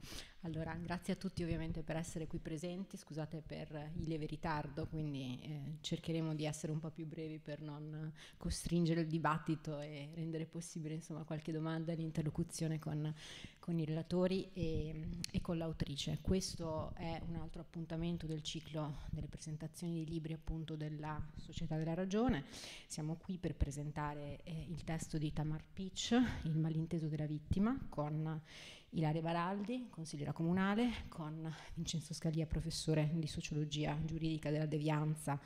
Certo. Allora, grazie a tutti ovviamente per essere qui presenti, scusate per il lieve ritardo, quindi eh, cercheremo di essere un po' più brevi per non costringere il dibattito e rendere possibile insomma, qualche domanda di interlocuzione con, con i relatori e, e, con l'autrice. Questo è un altro appuntamento del ciclo delle presentazioni di libri appunto della Società della Ragione. Siamo qui per presentare eh, il testo di Tamar Pitch, Il malinteso della vittima, con Ilaria Baraldi, consigliera comunale, con Vincenzo Scalia, professore di sociologia giuridica della devianza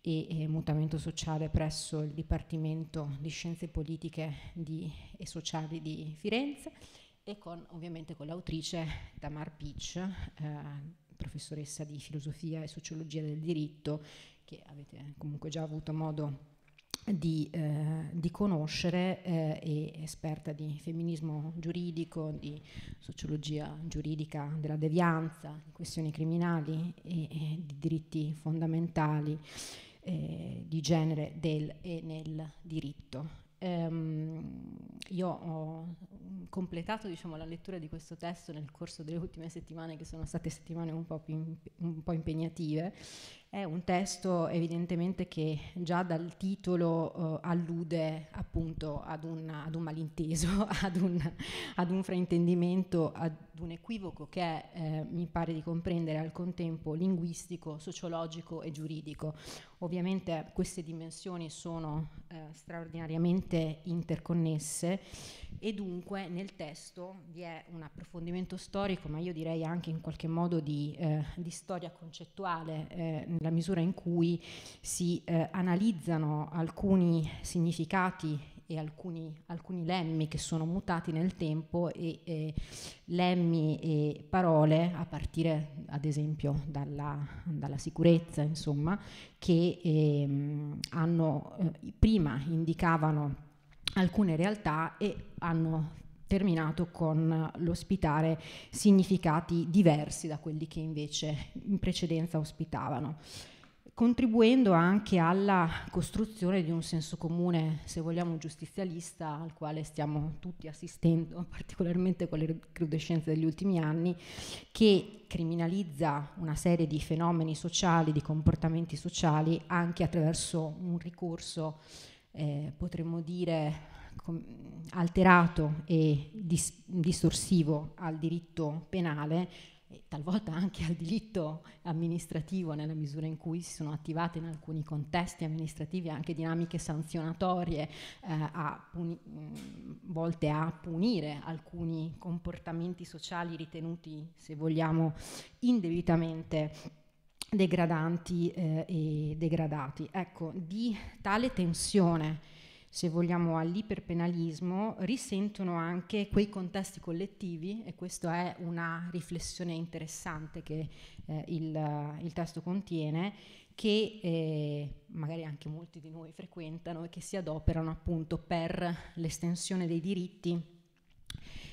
e, eh, mutamento sociale presso il Dipartimento di Scienze Politiche e Sociali di Firenze e con, ovviamente con l'autrice Tamar Pitch, eh, professoressa di filosofia e sociologia del diritto che avete comunque già avuto modo di di, eh, di, conoscere eh, è esperta di femminismo giuridico, di sociologia giuridica della devianza, di questioni criminali e, e di diritti fondamentali eh, di genere del e nel diritto. Um, io ho completato diciamo, la lettura di questo testo nel corso delle ultime settimane, che sono state settimane un po', imp- un po impegnative, è un testo evidentemente che già dal titolo eh, allude appunto ad un, ad un malinteso, ad un, ad un, fraintendimento, ad un equivoco che è, eh, mi pare di comprendere, al contempo linguistico, sociologico e giuridico. Ovviamente queste dimensioni sono eh, straordinariamente interconnesse e dunque nel testo vi è un approfondimento storico, ma io direi anche in qualche modo di, eh, di storia concettuale eh, nella misura in cui si eh, analizzano alcuni significati e alcuni, alcuni, lemmi che sono mutati nel tempo e, e lemmi e parole a partire ad esempio dalla, dalla sicurezza insomma che eh, hanno, eh, prima indicavano alcune realtà e hanno terminato con l'ospitare significati diversi da quelli che invece in precedenza ospitavano, contribuendo anche alla costruzione di un senso comune, se vogliamo, giustizialista, al quale stiamo tutti assistendo, particolarmente con le recrudescenze degli ultimi anni, che criminalizza una serie di fenomeni sociali, di comportamenti sociali, anche attraverso un ricorso, eh, potremmo dire, alterato e dis distorsivo al diritto penale e talvolta anche al diritto amministrativo nella misura in cui si sono attivate in alcuni contesti amministrativi anche dinamiche sanzionatorie eh, a mm, volte a punire alcuni comportamenti sociali ritenuti, se vogliamo, indebitamente degradanti eh, e degradati. Ecco, di tale tensione se vogliamo, all'iperpenalismo, risentono anche quei contesti collettivi e questa è una riflessione interessante che eh, il, il, testo contiene, che eh, magari anche molti di noi frequentano e che si adoperano appunto per l'estensione dei diritti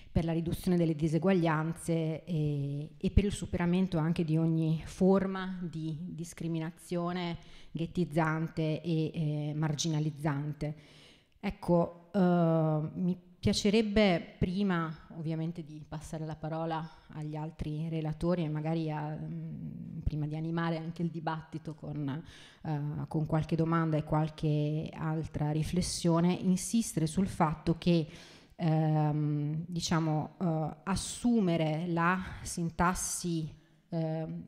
per la riduzione delle diseguaglianze e, e, per il superamento anche di ogni forma di discriminazione ghettizzante e eh, marginalizzante. Ecco, eh, mi piacerebbe prima ovviamente di passare la parola agli altri relatori e magari a, mh, mm, prima di animare anche il dibattito con, uh, con, qualche domanda e qualche altra riflessione, insistere sul fatto che ehm, diciamo, uh, assumere la sintassi uh,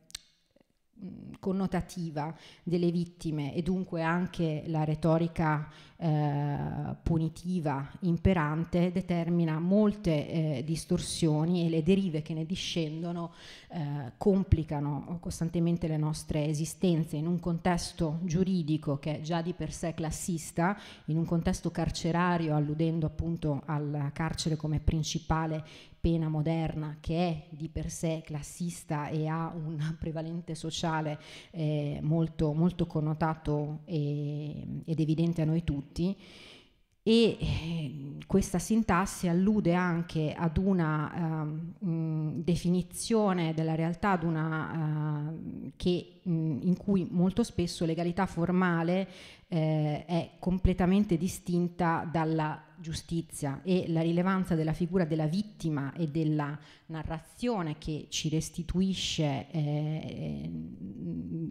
connotativa delle vittime e dunque anche la retorica eh, punitiva imperante determina molte eh, distorsioni e le derive che ne discendono eh, complicano costantemente le nostre esistenze in un contesto giuridico che è già di per sé classista, in un contesto carcerario alludendo appunto al carcere come principale pena moderna che è di per sé classista e ha un prevalente sociale eh, molto, molto, connotato e, ed evidente a noi tutti e eh, questa sintassi allude anche ad una uh, mh, definizione della realtà ad una, uh, che mh, in cui molto spesso legalità formale eh, è completamente distinta dalla giustizia e la rilevanza della figura della vittima e della narrazione che ci restituisce eh,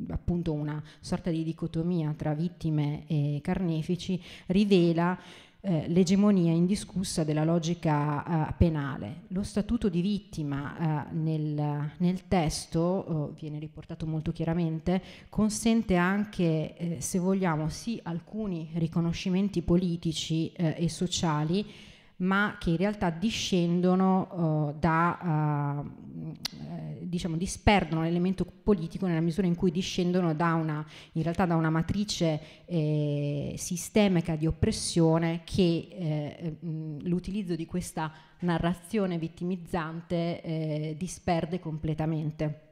appunto una sorta di dicotomia tra vittime e carnefici rivela eh, l'egemonia indiscussa della logica eh, penale. Lo statuto di vittima eh, nel, nel, testo, oh, viene riportato molto chiaramente, consente anche, eh, se vogliamo, sì alcuni riconoscimenti politici eh, e sociali, ma che in realtà discendono uh, da, uh, diciamo, disperdono l'elemento politico nella misura in cui discendono da una, da una matrice eh, sistemica di oppressione che eh, mm, l'utilizzo di questa narrazione vittimizzante eh, disperde completamente.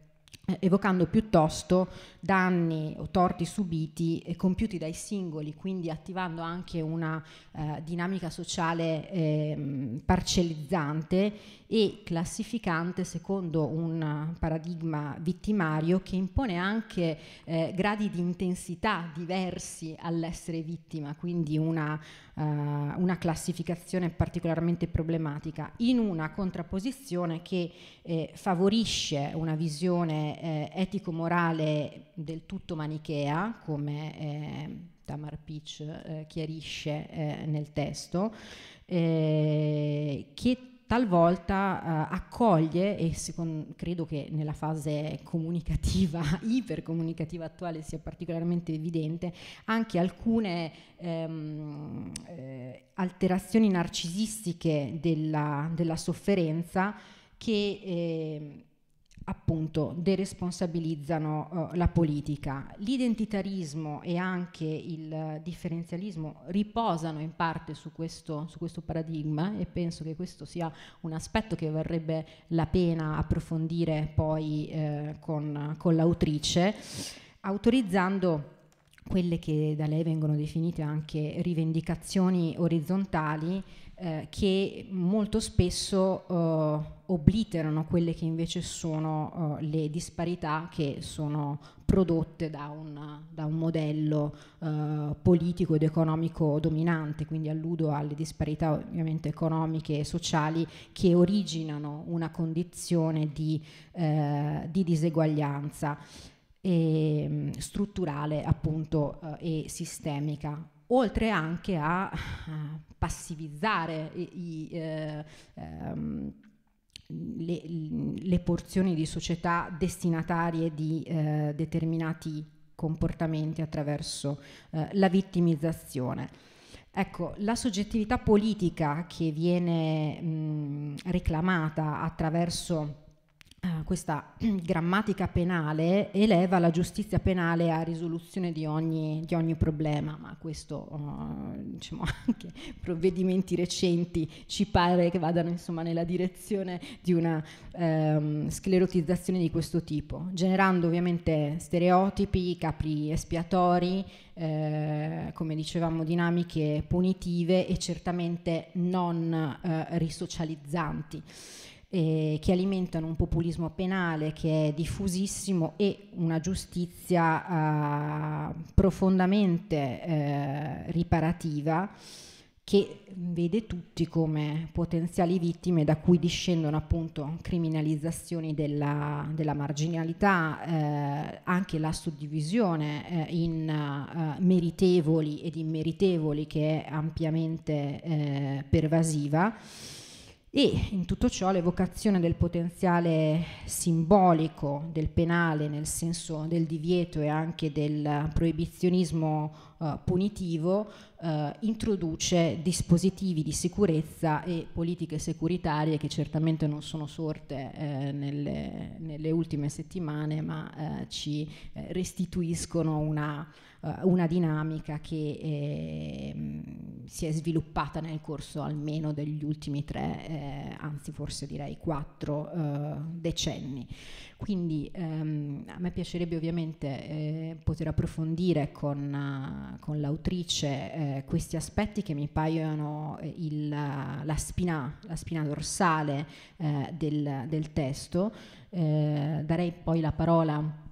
Eh, evocando piuttosto danni o torti subiti e compiuti dai singoli, quindi attivando anche una eh, dinamica sociale eh, parcellizzante e classificante secondo un eh, paradigma vittimario che impone anche eh, gradi di intensità diversi all'essere vittima, quindi una, eh, una, classificazione particolarmente problematica, in una contrapposizione che eh, favorisce una visione eh, etico-morale del tutto manichea, come eh, Tamar Peach chiarisce nel testo, che talvolta eh, accoglie, e secondo, credo che nella fase comunicativa, ipercomunicativa attuale sia particolarmente evidente, anche alcune ehm, eh, alterazioni narcisistiche della, della sofferenza che eh, appunto deresponsabilizzano eh, la politica. L'identitarismo e anche il differenzialismo riposano in parte su questo, su questo, paradigma e penso che questo sia un aspetto che varrebbe la pena approfondire poi eh, con, con l'autrice, autorizzando quelle che da lei vengono definite anche rivendicazioni orizzontali eh, che molto spesso eh, obliterano quelle che invece sono eh, le disparità che sono prodotte da un, da un modello eh, politico ed economico dominante, quindi alludo alle disparità ovviamente economiche e sociali che originano una condizione di, eh, di diseguaglianza. E, ehm, strutturale appunto e sistemica oltre anche a eh, passivizzare i, i, eh, ehm, le, le, porzioni di società destinatarie di eh, determinati comportamenti attraverso eh, la vittimizzazione. Ecco, la soggettività politica che viene mh, mm, reclamata attraverso eh, questa grammatica penale eleva la giustizia penale a risoluzione di ogni, di ogni problema, ma questo uh, diciamo anche provvedimenti recenti ci pare che vadano insomma, nella direzione di una um, sclerotizzazione di questo tipo, generando ovviamente stereotipi, capri espiatori, eh, come dicevamo dinamiche punitive e certamente non eh, risocializzanti eh, che alimentano un populismo penale che è diffusissimo e una giustizia eh, profondamente eh, riparativa che vede tutti come potenziali vittime da cui discendono appunto criminalizzazioni della, della marginalità, eh, anche la suddivisione eh, in eh, meritevoli ed immeritevoli che è ampiamente eh, pervasiva e in tutto ciò l'evocazione del potenziale simbolico del penale nel senso del divieto e anche del proibizionismo eh, punitivo eh, introduce dispositivi di sicurezza e politiche securitarie che certamente non sono sorte eh, nelle, nelle, ultime settimane ma eh, ci eh, restituiscono una, una dinamica che ehm, si è sviluppata nel corso almeno degli ultimi tre, anzi forse direi quattro decenni. Quindi ehm, a me piacerebbe ovviamente eh, poter approfondire con, uh, con l'autrice eh, questi aspetti che mi paiono eh, il, la, spina, la, spina, dorsale eh, del, del, testo. Eh, darei poi la parola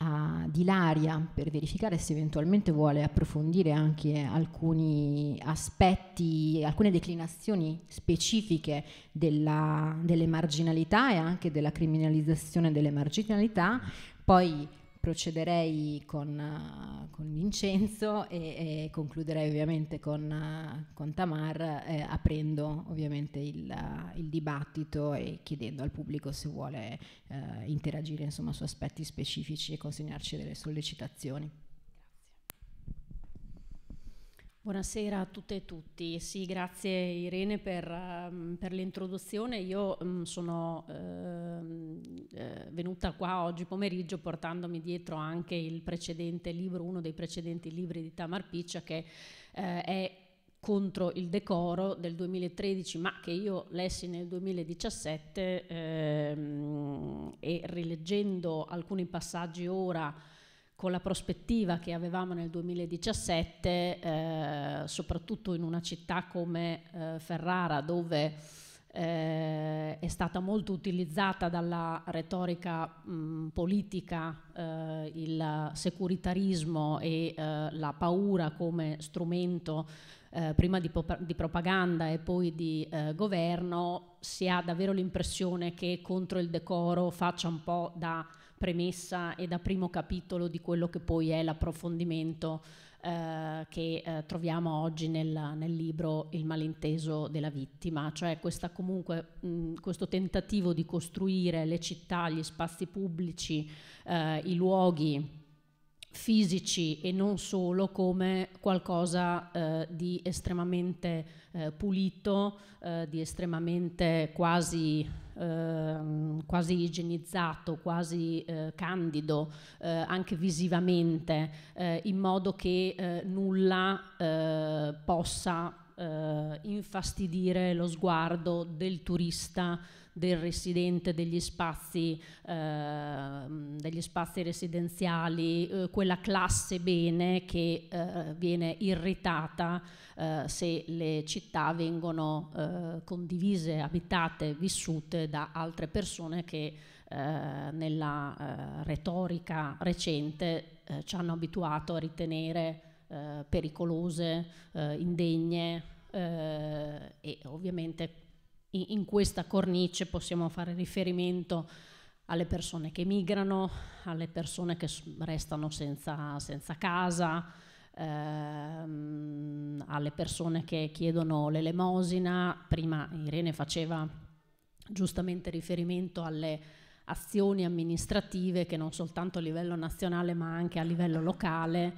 ad Ilaria per verificare se eventualmente vuole approfondire anche alcuni aspetti, alcune declinazioni specifiche della, delle marginalità e anche della criminalizzazione delle marginalità. Poi procederei con, eh, con Vincenzo e, e, concluderei ovviamente con, eh, con Tamar eh, aprendo ovviamente il, eh, il, dibattito e chiedendo al pubblico se vuole interagire insomma, su aspetti specifici e consegnarci delle sollecitazioni. Buonasera a tutte e tutti. Sì, grazie Irene per, ehm, per l'introduzione. Io um, sono ehm, eh, venuta qua oggi pomeriggio portandomi dietro anche il precedente libro, uno dei precedenti libri di Tamar Piccia che eh, è contro il decoro del 2013, ma che io lessi nel 2017 ehm, e rileggendo alcuni passaggi ora con la prospettiva che avevamo nel 2017, eh, soprattutto in una città come eh, Ferrara, dove eh, è stata molto utilizzata dalla retorica mh, politica eh, il securitarismo e eh, la paura come strumento eh, prima di, di, propaganda e poi di eh, governo, si ha davvero l'impressione che contro il decoro faccia un po' da premessa e da primo capitolo di quello che poi è l'approfondimento eh, che eh, troviamo oggi nel, nel, libro Il malinteso della vittima, cioè comunque, mh, questo tentativo di costruire le città, gli spazi pubblici, eh, i luoghi fisici e non solo come qualcosa eh, di estremamente eh, pulito, eh, di estremamente quasi Ehm, quasi igienizzato, quasi eh, candido, eh, anche visivamente, eh, in modo che eh, nulla eh, possa infastidire lo sguardo del turista del residente degli spazi, eh, degli spazi residenziali, eh, quella classe bene che eh, viene irritata eh, se le città vengono eh, condivise, abitate, vissute da altre persone che eh, nella retorica recente ci hanno abituato a ritenere pericolose, indegne e ovviamente in questa cornice possiamo fare riferimento alle persone che migrano, alle persone che restano senza, senza casa, ehm, alle persone che chiedono l'elemosina. Prima Irene faceva giustamente riferimento alle azioni amministrative che non soltanto a livello nazionale ma anche a livello locale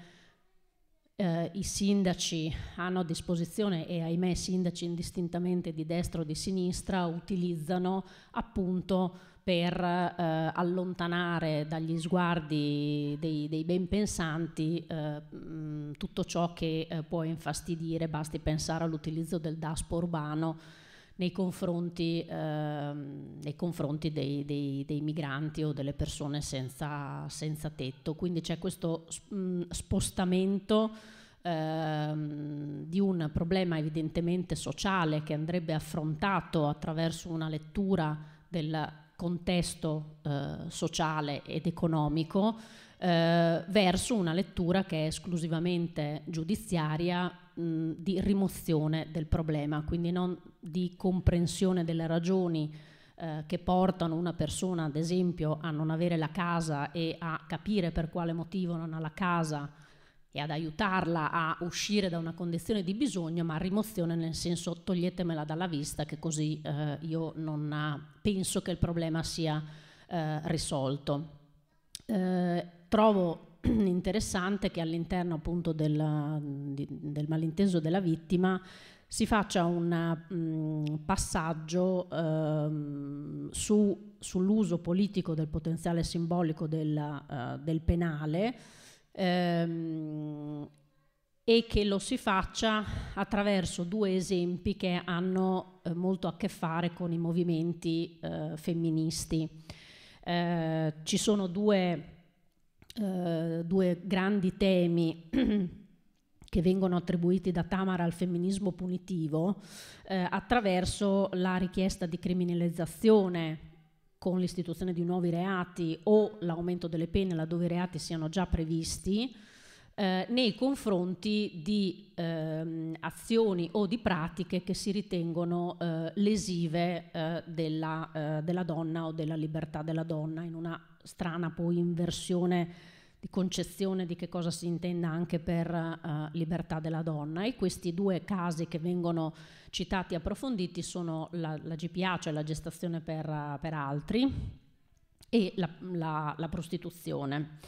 eh, i sindaci hanno a disposizione e ahimè sindaci indistintamente di destra o di sinistra utilizzano appunto per eh, allontanare dagli sguardi dei, dei ben pensanti eh, mh, tutto ciò che eh, può infastidire, basti pensare all'utilizzo del DASPO urbano nei confronti, ehm, nei confronti dei, dei, dei, migranti o delle persone senza, senza tetto. Quindi c'è questo mm, spostamento ehm, di un problema evidentemente sociale che andrebbe affrontato attraverso una lettura del contesto eh, sociale ed economico eh, verso una lettura che è esclusivamente giudiziaria mh, di rimozione del problema, quindi non di comprensione delle ragioni eh, che portano una persona, ad esempio, a non avere la casa e a capire per quale motivo non ha la casa e ad aiutarla a uscire da una condizione di bisogno, ma rimozione nel senso toglietemela dalla vista che così eh, io non ha, ah, penso che il problema sia eh, risolto. Eh, trovo interessante che all'interno appunto del, del, malinteso della vittima si faccia un mm, passaggio ehm, su, sull'uso politico del potenziale simbolico della, eh, del penale ehm, e che lo si faccia attraverso due esempi che hanno eh, molto a che fare con i movimenti eh, femministi. Eh, ci sono due eh, due grandi temi che vengono attribuiti da Tamara al femminismo punitivo eh, attraverso la richiesta di criminalizzazione con l'istituzione di nuovi reati o l'aumento delle pene laddove i reati siano già previsti eh, nei confronti di ehm, azioni o di pratiche che si ritengono eh, lesive eh, della, eh, della, donna o della libertà della donna in una strana poi inversione di concezione di che cosa si intenda anche per uh, libertà della donna e questi due casi che vengono citati e approfonditi sono la, la GPA, cioè la gestazione per, uh, per altri, e la, la, la prostituzione.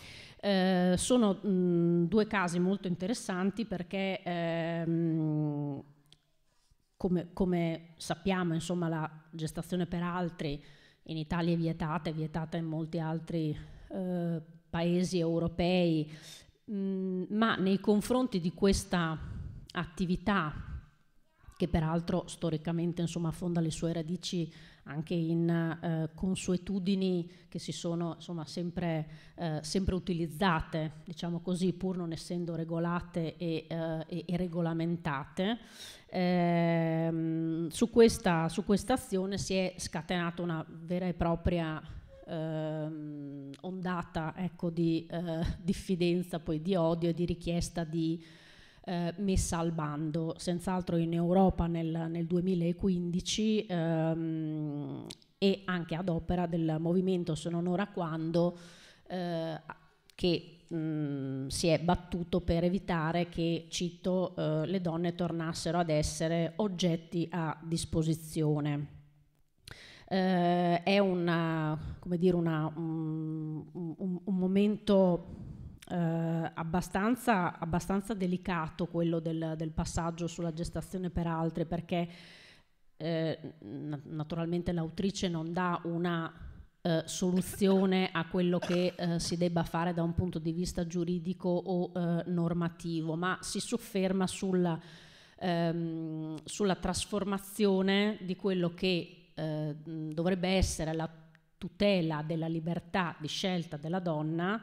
Eh, sono mh, due casi molto interessanti perché ehm, come, come, sappiamo insomma, la gestazione per altri in Italia è vietata, è vietata in molti altri eh, paesi europei, mh, mm, ma nei confronti di questa attività, che peraltro storicamente insomma, affonda le sue radici anche in eh, consuetudini che si sono insomma, sempre, eh, sempre, utilizzate, diciamo così, pur non essendo regolate e, eh, e, e regolamentate. Ehm, su questa, su, questa, azione si è scatenata una vera e propria ehm, ondata ecco, di eh, diffidenza, poi di odio e di richiesta di eh, messa al bando. Senz'altro in Europa nel, nel 2015 ehm, e anche ad opera del movimento Se non ora quando eh, che mh, mm, si è battuto per evitare che, cito, eh, le donne tornassero ad essere oggetti a disposizione. Eh, è una, dire, una, um, un, un, momento eh, abbastanza, abbastanza, delicato quello del, del, passaggio sulla gestazione per altre perché eh, naturalmente l'autrice non dà una eh, soluzione a quello che eh, si debba fare da un punto di vista giuridico o eh, normativo, ma si sofferma sulla, ehm, sulla trasformazione di quello che eh, dovrebbe essere la tutela della libertà di scelta della donna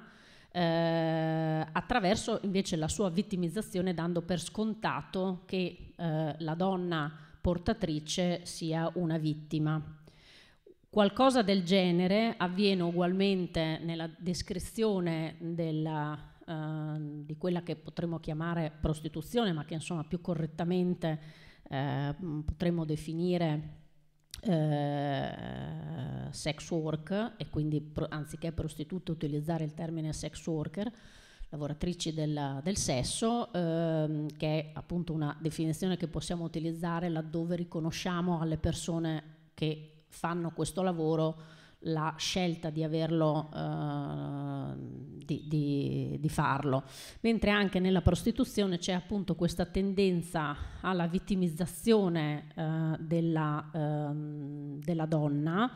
eh, attraverso invece la sua vittimizzazione dando per scontato che eh, la donna portatrice sia una vittima. Qualcosa del genere avviene ugualmente nella descrizione della, eh, di quella che potremmo chiamare prostituzione, ma che insomma più correttamente eh, potremmo definire eh, sex work e quindi pro, anziché prostituta utilizzare il termine sex worker, lavoratrici della, del sesso, ehm, che è appunto una definizione che possiamo utilizzare laddove riconosciamo alle persone che fanno questo lavoro la scelta di averlo eh, di, di, di farlo. Mentre anche nella prostituzione c'è appunto questa tendenza alla vittimizzazione eh, della, ehm, della, donna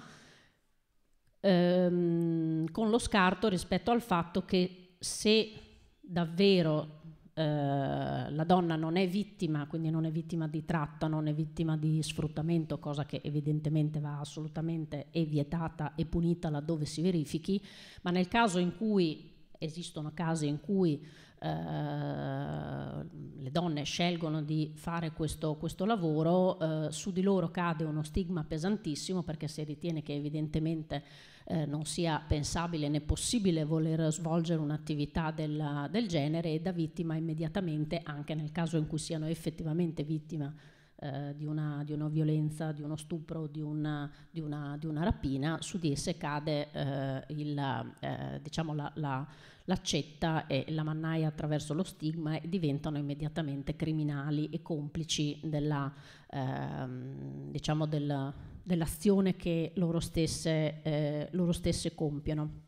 ehm, con lo scarto rispetto al fatto che se davvero eh, la donna non è vittima, quindi non è vittima di tratta, non è vittima di sfruttamento, cosa che evidentemente va assolutamente vietata e punita laddove si verifichi, ma nel caso in cui esistono casi in cui eh, le donne scelgono di fare questo, questo lavoro, eh, su di loro cade uno stigma pesantissimo perché si ritiene che evidentemente eh, non sia pensabile né possibile voler svolgere un'attività del, del genere e da vittima immediatamente, anche nel caso in cui siano effettivamente vittima eh, di, una, di, una, violenza, di uno stupro, di una, di una, di una rapina, su di esse cade eh, il, eh, diciamo la, la, l'accetta e la mannaia attraverso lo stigma e diventano immediatamente criminali e complici della, ehm, diciamo del, dell'azione che loro stesse, eh, loro stesse compiono.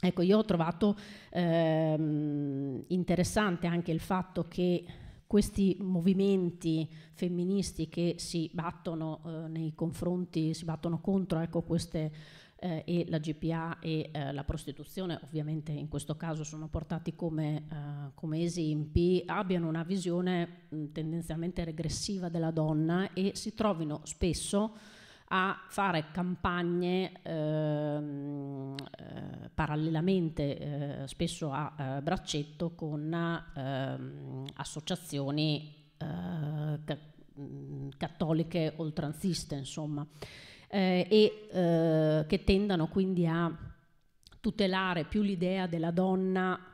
Ecco, io ho trovato ehm, interessante anche il fatto che questi movimenti femministi che si battono, eh, nei confronti, si battono contro ecco, queste eh, e la GPA e eh, la prostituzione, ovviamente in questo caso sono portati come, eh, come esempi, abbiano una visione mh, tendenzialmente regressiva della donna e si trovino spesso a fare campagne ehm, eh, parallelamente eh, spesso a eh, braccetto con ehm, associazioni eh, ca mm, cattoliche oltranziste insomma eh, e eh, che tendano quindi a tutelare più l'idea della donna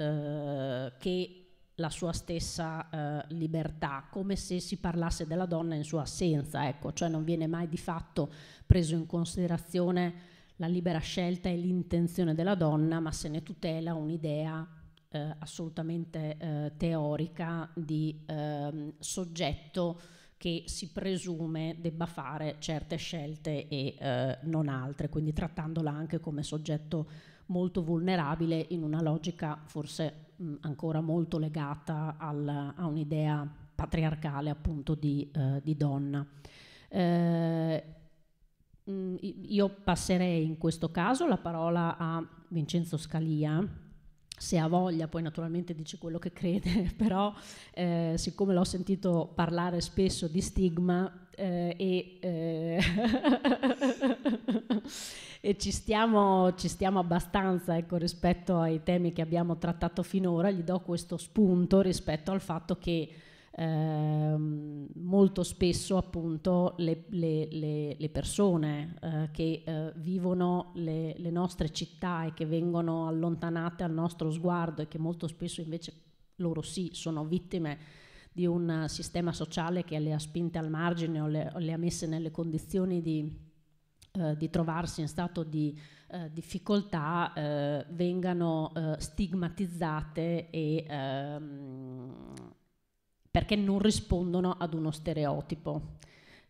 che la sua stessa eh, libertà, come se si parlasse della donna in sua assenza, ecco, cioè non viene mai di fatto preso in considerazione la libera scelta e l'intenzione della donna, ma se ne tutela un'idea eh, assolutamente eh, teorica di ehm, soggetto che si presume debba fare certe scelte e eh, non altre, quindi trattandola anche come soggetto molto vulnerabile in una logica forse mh, mm, ancora molto legata al, a un'idea patriarcale appunto di, eh, di donna. Eh, mh, mm, io passerei in questo caso la parola a Vincenzo Scalia se ha voglia, poi naturalmente dice quello che crede, però eh, siccome l'ho sentito parlare spesso di stigma eh, e, eh e, ci, stiamo, ci stiamo abbastanza ecco, rispetto ai temi che abbiamo trattato finora, gli do questo spunto rispetto al fatto che Ehm, molto spesso appunto le, le, le, le persone eh, che eh, vivono le, nostre città e che vengono allontanate al nostro sguardo e che molto spesso invece loro sì sono vittime di un sistema sociale che le ha spinte al margine o le, o ha messe nelle condizioni di, eh, di trovarsi in stato di eh, difficoltà eh, vengano stigmatizzate e ehm, perché non rispondono ad uno stereotipo.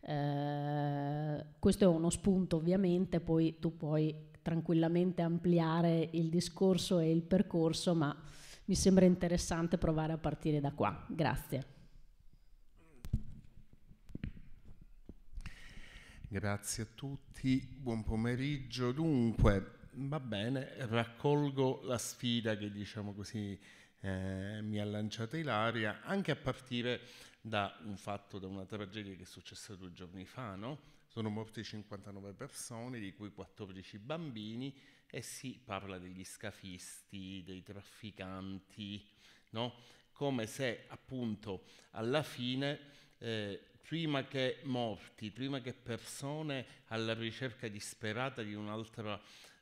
Eh, questo è uno spunto ovviamente, poi tu puoi tranquillamente ampliare il discorso e il percorso, ma mi sembra interessante provare a partire da qua. Grazie. Grazie a tutti, buon pomeriggio. Dunque, va bene, raccolgo la sfida che diciamo così eh, mi ha lanciato Ilaria, anche a partire da un fatto, da una tragedia che è successa due giorni fa, no? Sono morte 59 persone, di cui 14 bambini, e si parla degli scafisti, dei trafficanti, no? Come se appunto alla fine, eh, prima che morti, prima che persone alla ricerca disperata di un'altra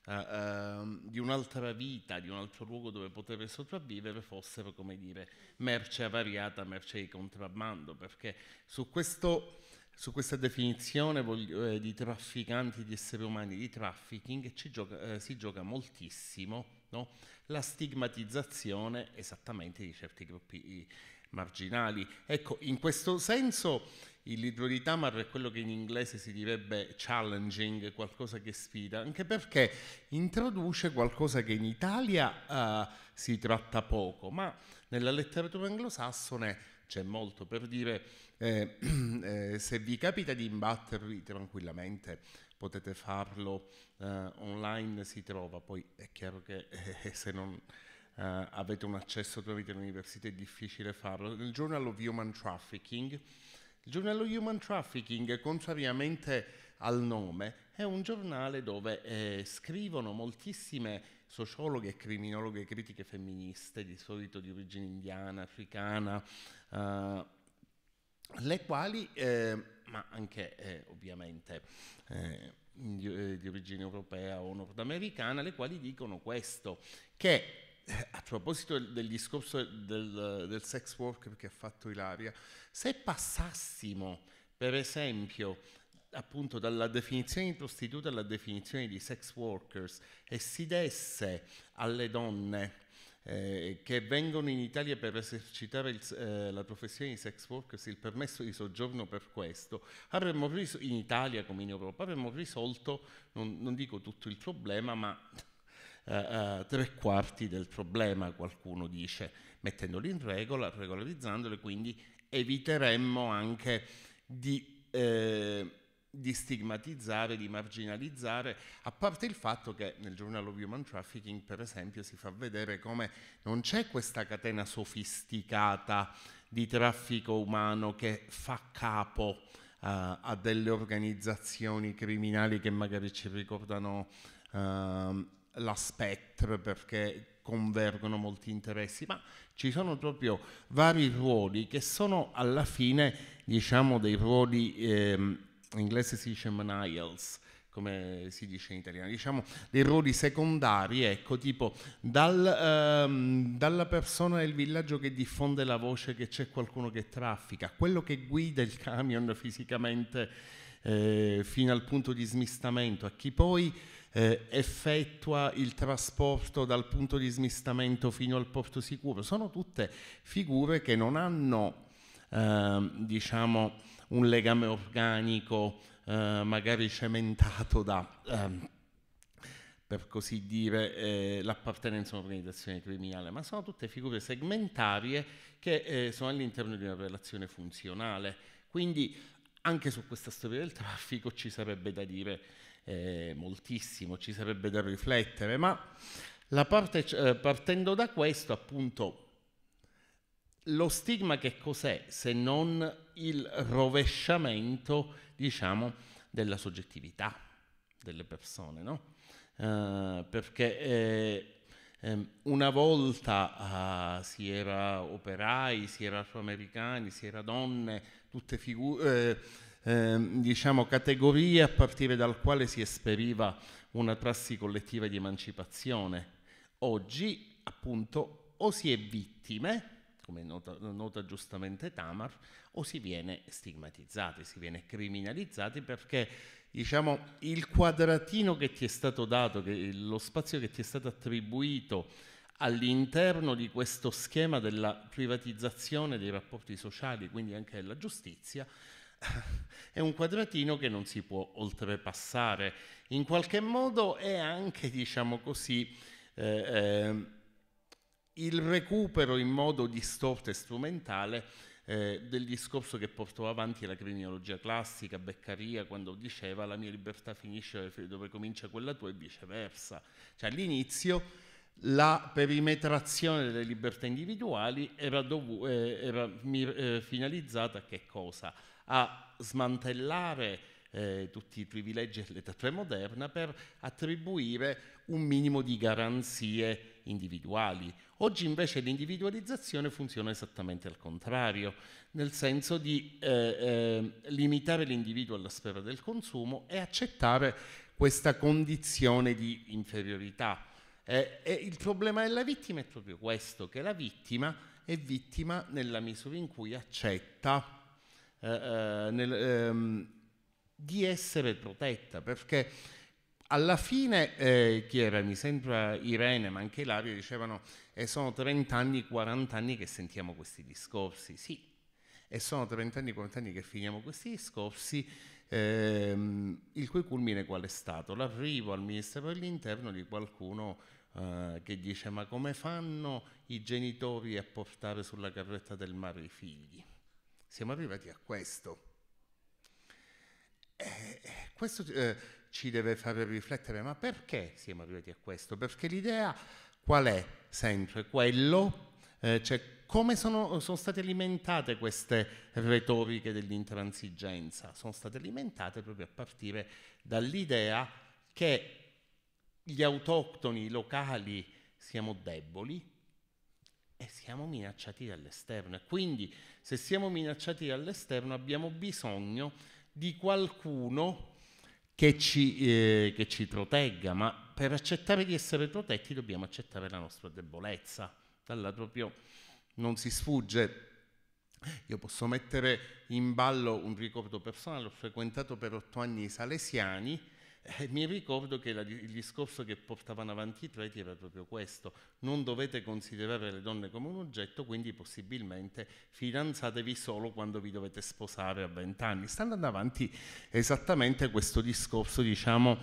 eh, ehm, di un'altra vita, di un altro luogo dove poter sopravvivere fossero, come dire, merce avariata, merce di contrabbando, perché su, questo, su questa definizione voglio, eh, di trafficanti di esseri umani, di trafficking, gioca, eh, si gioca moltissimo no? la stigmatizzazione esattamente di certi gruppi eh, marginali. Ecco, in questo senso il libro di Tamar è quello che in inglese si direbbe challenging, qualcosa che sfida, anche perché introduce qualcosa che in Italia eh, si tratta poco, ma nella letteratura anglosassone c'è molto per dire, eh, eh se vi capita di imbattervi tranquillamente potete farlo eh, online, si trova, poi è chiaro che eh, se non... avete un accesso tramite l'università è difficile farlo. Nel Journal of Human Trafficking, il giornale Human Trafficking, contrariamente al nome, è un giornale dove eh, scrivono moltissime sociologhe e criminologhe critiche femministe, di solito di origine indiana, africana, eh, le quali, eh, ma anche eh, ovviamente eh, di, eh, di origine europea o nordamericana, le quali dicono questo, che eh, a proposito del, del discorso del, del, sex work che ha fatto Ilaria, se passassimo per esempio appunto dalla definizione di prostituta alla definizione di sex workers e si desse alle donne eh, che vengono in Italia per esercitare il, eh, la professione di sex workers il permesso di soggiorno per questo, avremmo riso- in Italia come in Europa, avremmo risolto, non, non dico tutto il problema, ma eh, eh, tre quarti del problema, qualcuno dice, mettendoli in regola, regolarizzandoli, quindi eviteremmo anche di, eh, di, stigmatizzare, di marginalizzare, a parte il fatto che nel Journal of Human Trafficking, per esempio, si fa vedere come non c'è questa catena sofisticata di traffico umano che fa capo Uh, a delle organizzazioni criminali che magari ci ricordano uh, la spettra perché convergono molti interessi, ma ci sono proprio vari ruoli che sono alla fine, diciamo, dei ruoli, ehm, in inglese si dice maniles, come si dice in italiano, diciamo dei ruoli secondari, ecco, tipo dal, ehm, dalla persona del villaggio che diffonde la voce che c'è qualcuno che traffica, quello che guida il camion fisicamente eh, fino al punto di smistamento, a chi poi eh, effettua il trasporto dal punto di smistamento fino al porto sicuro. Sono tutte figure che non hanno eh, diciamo, un legame organico eh, magari cementato da, ehm, per così dire, eh, l'appartenenza a un'organizzazione criminale, ma sono tutte figure segmentarie che eh, sono all'interno di una relazione funzionale. Quindi anche su questa storia del traffico ci sarebbe da dire eh, moltissimo, ci sarebbe da riflettere, ma parte, eh, partendo da questo appunto lo stigma che cos'è se non il rovesciamento, diciamo, della soggettività delle persone, no? Eh, perché eh, eh, una volta ah, si era operai, si era afroamericani, si era donne, tutte figure eh, Ehm, diciamo, categoria a partire dal quale si esperiva una prassi collettiva di emancipazione. Oggi, appunto, o si è vittime, come nota, nota, giustamente Tamar, o si viene stigmatizzati, si viene criminalizzati perché diciamo, il quadratino che ti è stato dato, lo spazio che ti è stato attribuito all'interno di questo schema della privatizzazione dei rapporti sociali, quindi anche della giustizia, è un quadratino che non si può oltrepassare. In qualche modo è anche, diciamo così, eh, eh, il recupero in modo distorto e strumentale eh, del discorso che portò avanti la criminologia classica, Beccaria, quando diceva la mia libertà finisce dove comincia quella tua e viceversa. Cioè all'inizio la perimetrazione delle libertà individuali era, dovu- eh, era mi- eh, finalizzata a che cosa? a smantellare eh, tutti i privilegi dell'età moderna per attribuire un minimo di garanzie individuali. Oggi invece l'individualizzazione funziona esattamente al contrario, nel senso di eh, eh, limitare l'individuo alla sfera del consumo e accettare questa condizione di inferiorità. Eh, e il problema della vittima è proprio questo, che la vittima è vittima nella misura in cui accetta eh, eh, nel, ehm, di essere protetta, perché alla fine, eh, chi era? Mi sembra Irene, ma anche Ilario dicevano, eh, sono 30 anni, 40 anni che sentiamo questi discorsi, sì, e sono 30 anni, 40 anni che finiamo questi discorsi, ehm, il cui culmine qual è stato? L'arrivo al Ministero dell'Interno di qualcuno eh, che dice ma come fanno i genitori a portare sulla carretta del mare i figli? Siamo arrivati a questo. Eh, eh, questo eh, ci deve fare riflettere, ma perché siamo arrivati a questo? Perché l'idea qual è sempre? Quello, eh, cioè come sono, sono, state alimentate queste retoriche dell'intransigenza? Sono state alimentate proprio a partire dall'idea che gli autoctoni locali siamo deboli, e siamo minacciati dall'esterno. E quindi se siamo minacciati dall'esterno abbiamo bisogno di qualcuno che ci, eh, che ci protegga, ma per accettare di essere protetti dobbiamo accettare la nostra debolezza. Dalla proprio non si sfugge. Io posso mettere in ballo un ricordo personale, ho frequentato per otto anni i salesiani, e eh, mi ricordo che la, il discorso che portavano avanti i preti era proprio questo, non dovete considerare le donne come un oggetto, quindi possibilmente fidanzatevi solo quando vi dovete sposare a vent'anni. Sta andando avanti esattamente questo discorso, diciamo,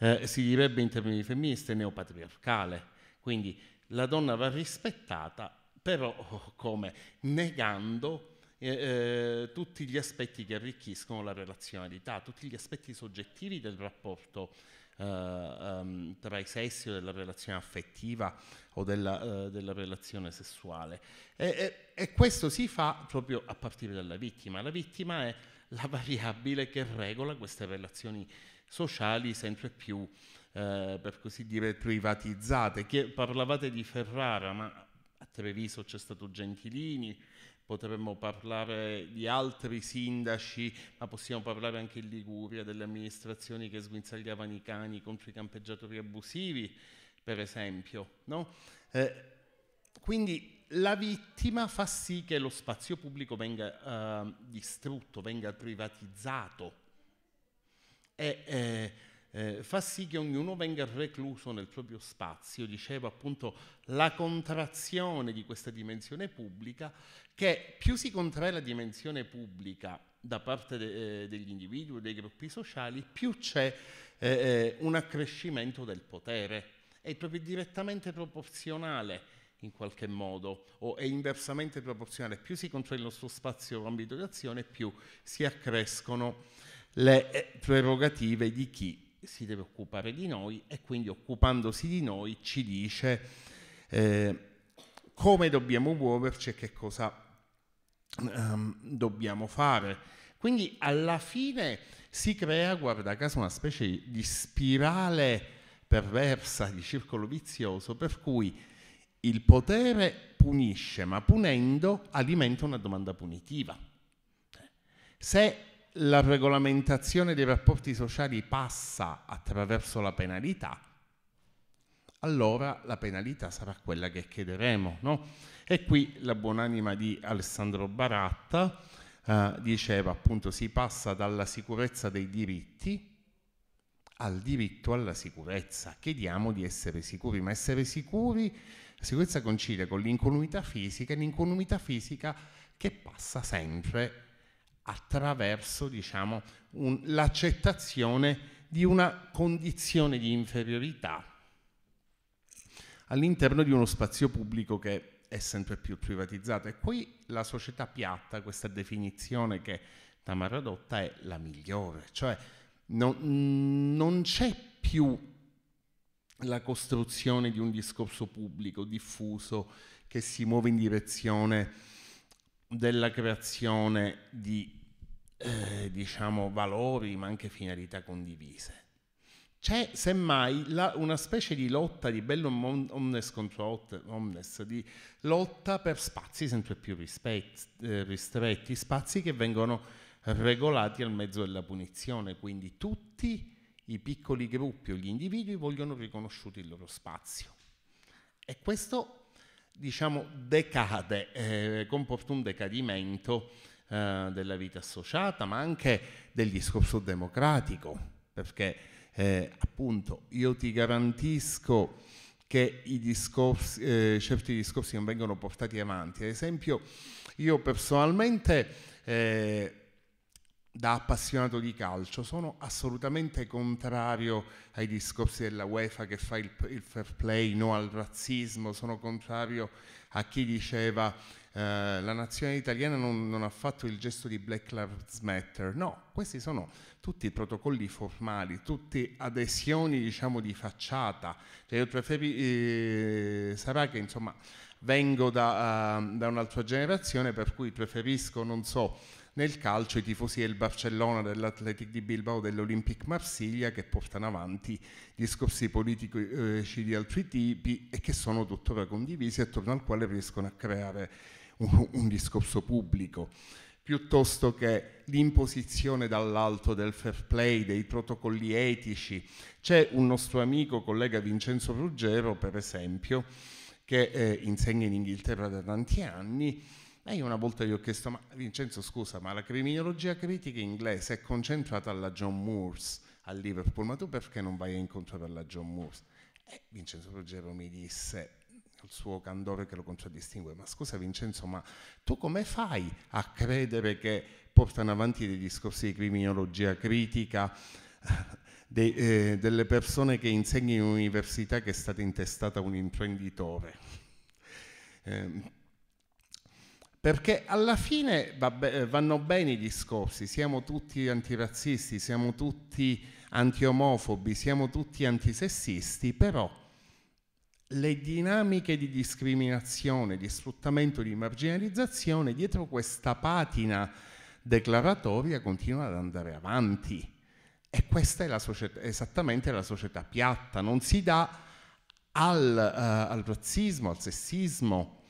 eh, si direbbe in termini femministi neopatriarcale. Quindi la donna va rispettata, però oh, come negando eh, tutti gli aspetti che arricchiscono la relazionalità, tutti gli aspetti soggettivi del rapporto eh, um, tra i sessi o della relazione affettiva o della, eh, della relazione sessuale. E, e, e questo si fa proprio a partire dalla vittima. La vittima è la variabile che regola queste relazioni sociali sempre più, eh, per così dire, privatizzate. Che parlavate di Ferrara, ma a Treviso c'è stato Gentilini, potremmo parlare di altri sindaci, ma possiamo parlare anche in Liguria delle amministrazioni che sguinzagliavano i cani contro i campeggiatori abusivi, per esempio. No? Eh, quindi la vittima fa sì che lo spazio pubblico venga eh, distrutto, venga privatizzato. E, eh, eh, fa sì che ognuno venga recluso nel proprio spazio, dicevo appunto la contrazione di questa dimensione pubblica, che più si contrae la dimensione pubblica da parte de- eh, degli individui, dei gruppi sociali, più c'è eh, eh, un accrescimento del potere, è proprio direttamente proporzionale in qualche modo, o è inversamente proporzionale, più si contrae il nostro spazio ambito azione, più si accrescono le eh, prerogative di chi si deve occupare di noi e quindi occupandosi di noi ci dice eh, come dobbiamo muoverci e che cosa um, dobbiamo fare. Quindi alla fine si crea, guarda caso, una specie di spirale perversa, di circolo vizioso, per cui il potere punisce, ma punendo alimenta una domanda punitiva. Se la regolamentazione dei rapporti sociali passa attraverso la penalità, allora la penalità sarà quella che chiederemo. No? E qui la buonanima di Alessandro Baratta eh, diceva appunto si passa dalla sicurezza dei diritti al diritto alla sicurezza. Chiediamo di essere sicuri, ma essere sicuri, la sicurezza concilia con l'incolumità fisica e l'incolumità fisica che passa sempre attraverso diciamo, un, l'accettazione di una condizione di inferiorità all'interno di uno spazio pubblico che è sempre più privatizzato. E qui la società piatta, questa definizione che Tamara adotta, è la migliore, cioè non, non c'è più la costruzione di un discorso pubblico diffuso che si muove in direzione della creazione di eh, diciamo, valori ma anche finalità condivise. C'è semmai la, una specie di lotta di bello omnes contro omnes, di lotta per spazi sempre più rispetti, eh, ristretti, spazi che vengono regolati al mezzo della punizione, quindi tutti i piccoli gruppi o gli individui vogliono riconosciuti il loro spazio. E questo, diciamo, decade, eh, comporta un decadimento eh, della vita associata, ma anche del discorso democratico, perché eh, appunto io ti garantisco che discorsi, eh, certi discorsi non vengono portati avanti. Ad esempio, io personalmente eh, da appassionato di calcio sono assolutamente contrario ai discorsi della UEFA che fa il, il, fair play, no al razzismo, sono contrario a chi diceva eh, la nazione italiana non, non, ha fatto il gesto di Black Lives Matter, no, questi sono tutti protocolli formali, tutte adesioni diciamo di facciata, cioè io preferi, eh, sarà che insomma vengo da, uh, da un'altra generazione per cui preferisco, non so, nel calcio i tifosi del Barcellona, dell'Atletic di Bilbao, dell'Olympic Marsiglia che portano avanti discorsi politici eh, di altri tipi e che sono tuttora condivisi attorno al quale riescono a creare un discorso pubblico, piuttosto che l'imposizione dall'alto del fair play, dei protocolli etici. C'è un nostro amico, collega Vincenzo Ruggero, per esempio, che eh, insegna in Inghilterra da tanti anni, e io una volta gli ho chiesto, ma Vincenzo scusa, ma la criminologia critica inglese è concentrata alla John Moores a Liverpool, ma tu perché non vai a incontro per la John Moores? E Vincenzo Ruggero mi disse, sul suo candore che lo contraddistingue. Ma scusa Vincenzo, ma tu come fai a credere che portano avanti dei discorsi di criminologia critica? De, eh, delle persone che insegnano in un'università che è stata intestata a un imprenditore. Ehm, perché alla fine vabbè, eh, vanno bene i discorsi, siamo tutti antirazzisti, siamo tutti antiomofobi, siamo tutti antisessisti, però le dinamiche di discriminazione, di sfruttamento, di marginalizzazione dietro questa patina declaratoria continuano ad andare avanti. E questa è la società, esattamente la società piatta, non si dà al, uh, al razzismo, al sessismo,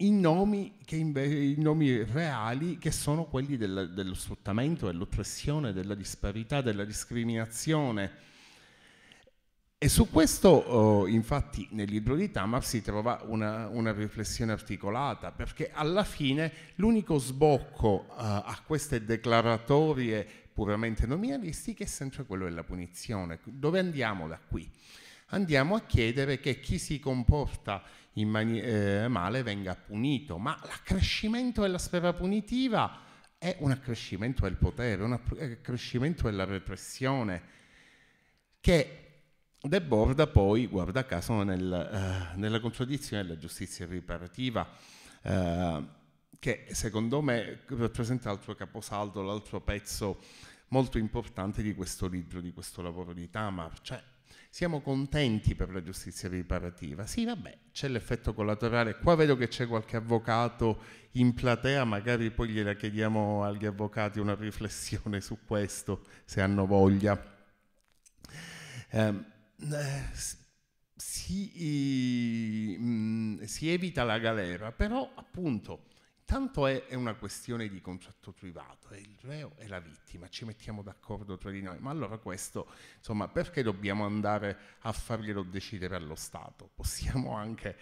i nomi, i nomi, reali che sono quelli del, dello sfruttamento, dell'oppressione, della disparità, della discriminazione e su questo, oh, infatti, nel libro di Tamar si trova una, una riflessione articolata, perché alla fine l'unico sbocco uh, a queste declaratorie puramente nominalistiche è sempre quello della punizione. Dove andiamo da qui? Andiamo a chiedere che chi si comporta in mani- eh, male venga punito, ma l'accrescimento della sfera punitiva è un accrescimento del potere, un eh, accrescimento della repressione, che De Borda poi, guarda caso, nel, eh, nella contraddizione della giustizia riparativa, eh, che secondo me rappresenta l'altro caposaldo, l'altro pezzo molto importante di questo libro, di questo lavoro di Tamar. Cioè, siamo contenti per la giustizia riparativa? Sì, vabbè, c'è l'effetto collaterale. Qua vedo che c'è qualche avvocato in platea, magari poi gliela chiediamo agli avvocati una riflessione su questo, se hanno voglia. Eh, si, mm, si, evita la galera, però appunto tanto è, è, una questione di contratto privato, è il reo è la vittima, ci mettiamo d'accordo tra di noi, ma allora questo, insomma, perché dobbiamo andare a farglielo decidere allo Stato? Possiamo anche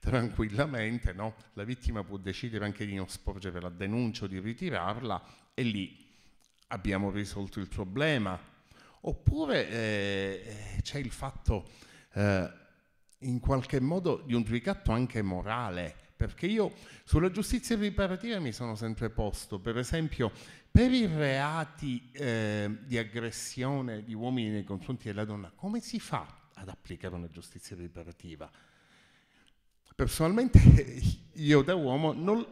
tranquillamente, no? la vittima può decidere anche di non sporgere la denuncia o di ritirarla e lì abbiamo risolto il problema, Oppure eh, eh, c'è il fatto eh, in qualche modo di un ricatto anche morale, perché io sulla giustizia riparativa mi sono sempre posto, per esempio per i reati eh, di aggressione di uomini nei confronti della donna, come si fa ad applicare una giustizia riparativa? Personalmente io da uomo non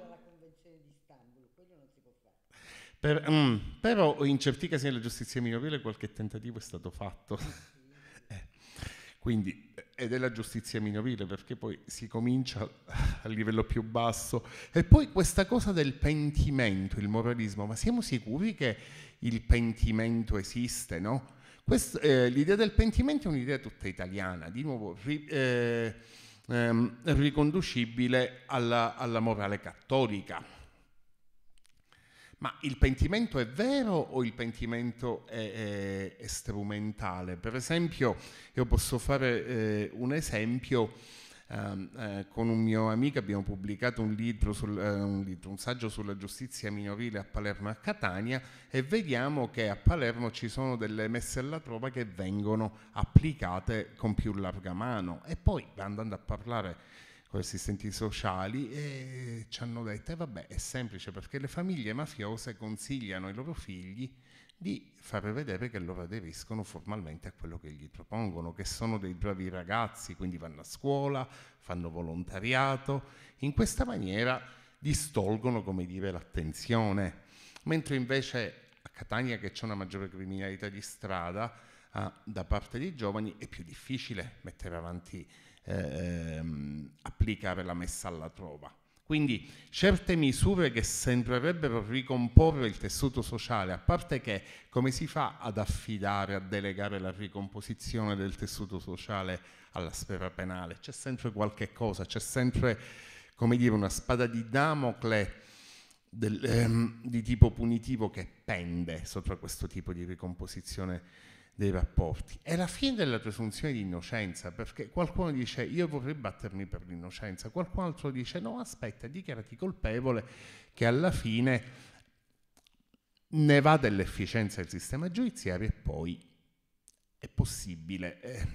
per, mm, però in certi casi nella giustizia minorile qualche tentativo è stato fatto. eh, quindi eh, è della giustizia minorile perché poi si comincia a livello più basso e poi questa cosa del pentimento, il moralismo, ma siamo sicuri che il pentimento esiste, no? Questo, eh, l'idea del pentimento è un'idea tutta italiana, di nuovo ri, eh, ehm, riconducibile alla, alla morale cattolica ma il pentimento è vero o il pentimento è, è, è strumentale? Per esempio, io posso fare eh, un esempio. Um, eh, con un mio amico abbiamo pubblicato un libro, sul, eh, un libro, un saggio sulla giustizia minorile a Palermo e a Catania e vediamo che a Palermo ci sono delle messe alla prova che vengono applicate con più larga mano e poi andando a parlare con eh, assistenti sociali e ci hanno detto, eh vabbè, è semplice perché le famiglie mafiose consigliano ai loro figli di far vedere che loro aderiscono formalmente a quello che gli propongono, che sono dei bravi ragazzi, quindi vanno a scuola, fanno volontariato, in questa maniera distolgono, come dire, l'attenzione. Mentre invece a Catania, che c'è una maggiore criminalità di strada, ah, da parte dei giovani è più difficile mettere avanti eh, ehm, applica la messa alla prova. Quindi certe misure che sembrerebbero ricomporre il tessuto sociale, a parte che come si fa ad affidare, a delegare la ricomposizione del tessuto sociale alla sfera penale? C'è sempre qualche cosa, c'è sempre, come dire, una spada di Damocle del, ehm, di tipo punitivo che pende sopra questo tipo di ricomposizione dei rapporti. È la fine della presunzione di innocenza, perché qualcuno dice io vorrei battermi per l'innocenza, qualcun altro dice no, aspetta, dichiarati colpevole, che alla fine ne va dell'efficienza del sistema giudiziario e poi è possibile eh,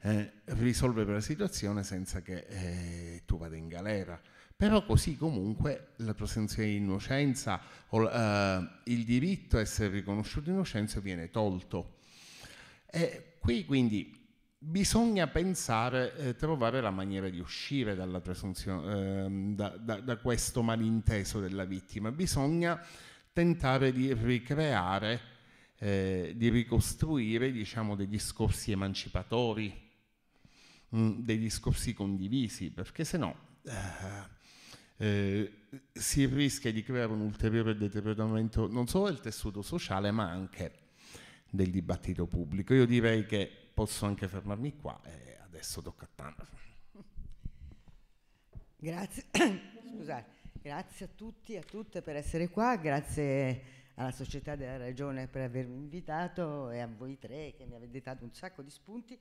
eh, risolvere la situazione senza che eh, tu vada in galera però così comunque la presunzione di innocenza o eh, il diritto a essere riconosciuto innocenza viene tolto. E qui quindi bisogna pensare, eh, trovare la maniera di uscire dalla presunzione, eh, da, da, da, questo malinteso della vittima, bisogna tentare di ricreare, eh, di ricostruire diciamo, dei discorsi emancipatori, mh, mm, dei discorsi condivisi, perché se no... Eh, eh, si rischia di creare un ulteriore deterioramento non solo del tessuto sociale ma anche del dibattito pubblico. Io direi che posso anche fermarmi qua e adesso tocca a Tana. Grazie. grazie, a tutti e a tutte per essere qua, grazie alla Società della Regione per avermi invitato e a voi tre che mi avete dato un sacco di spunti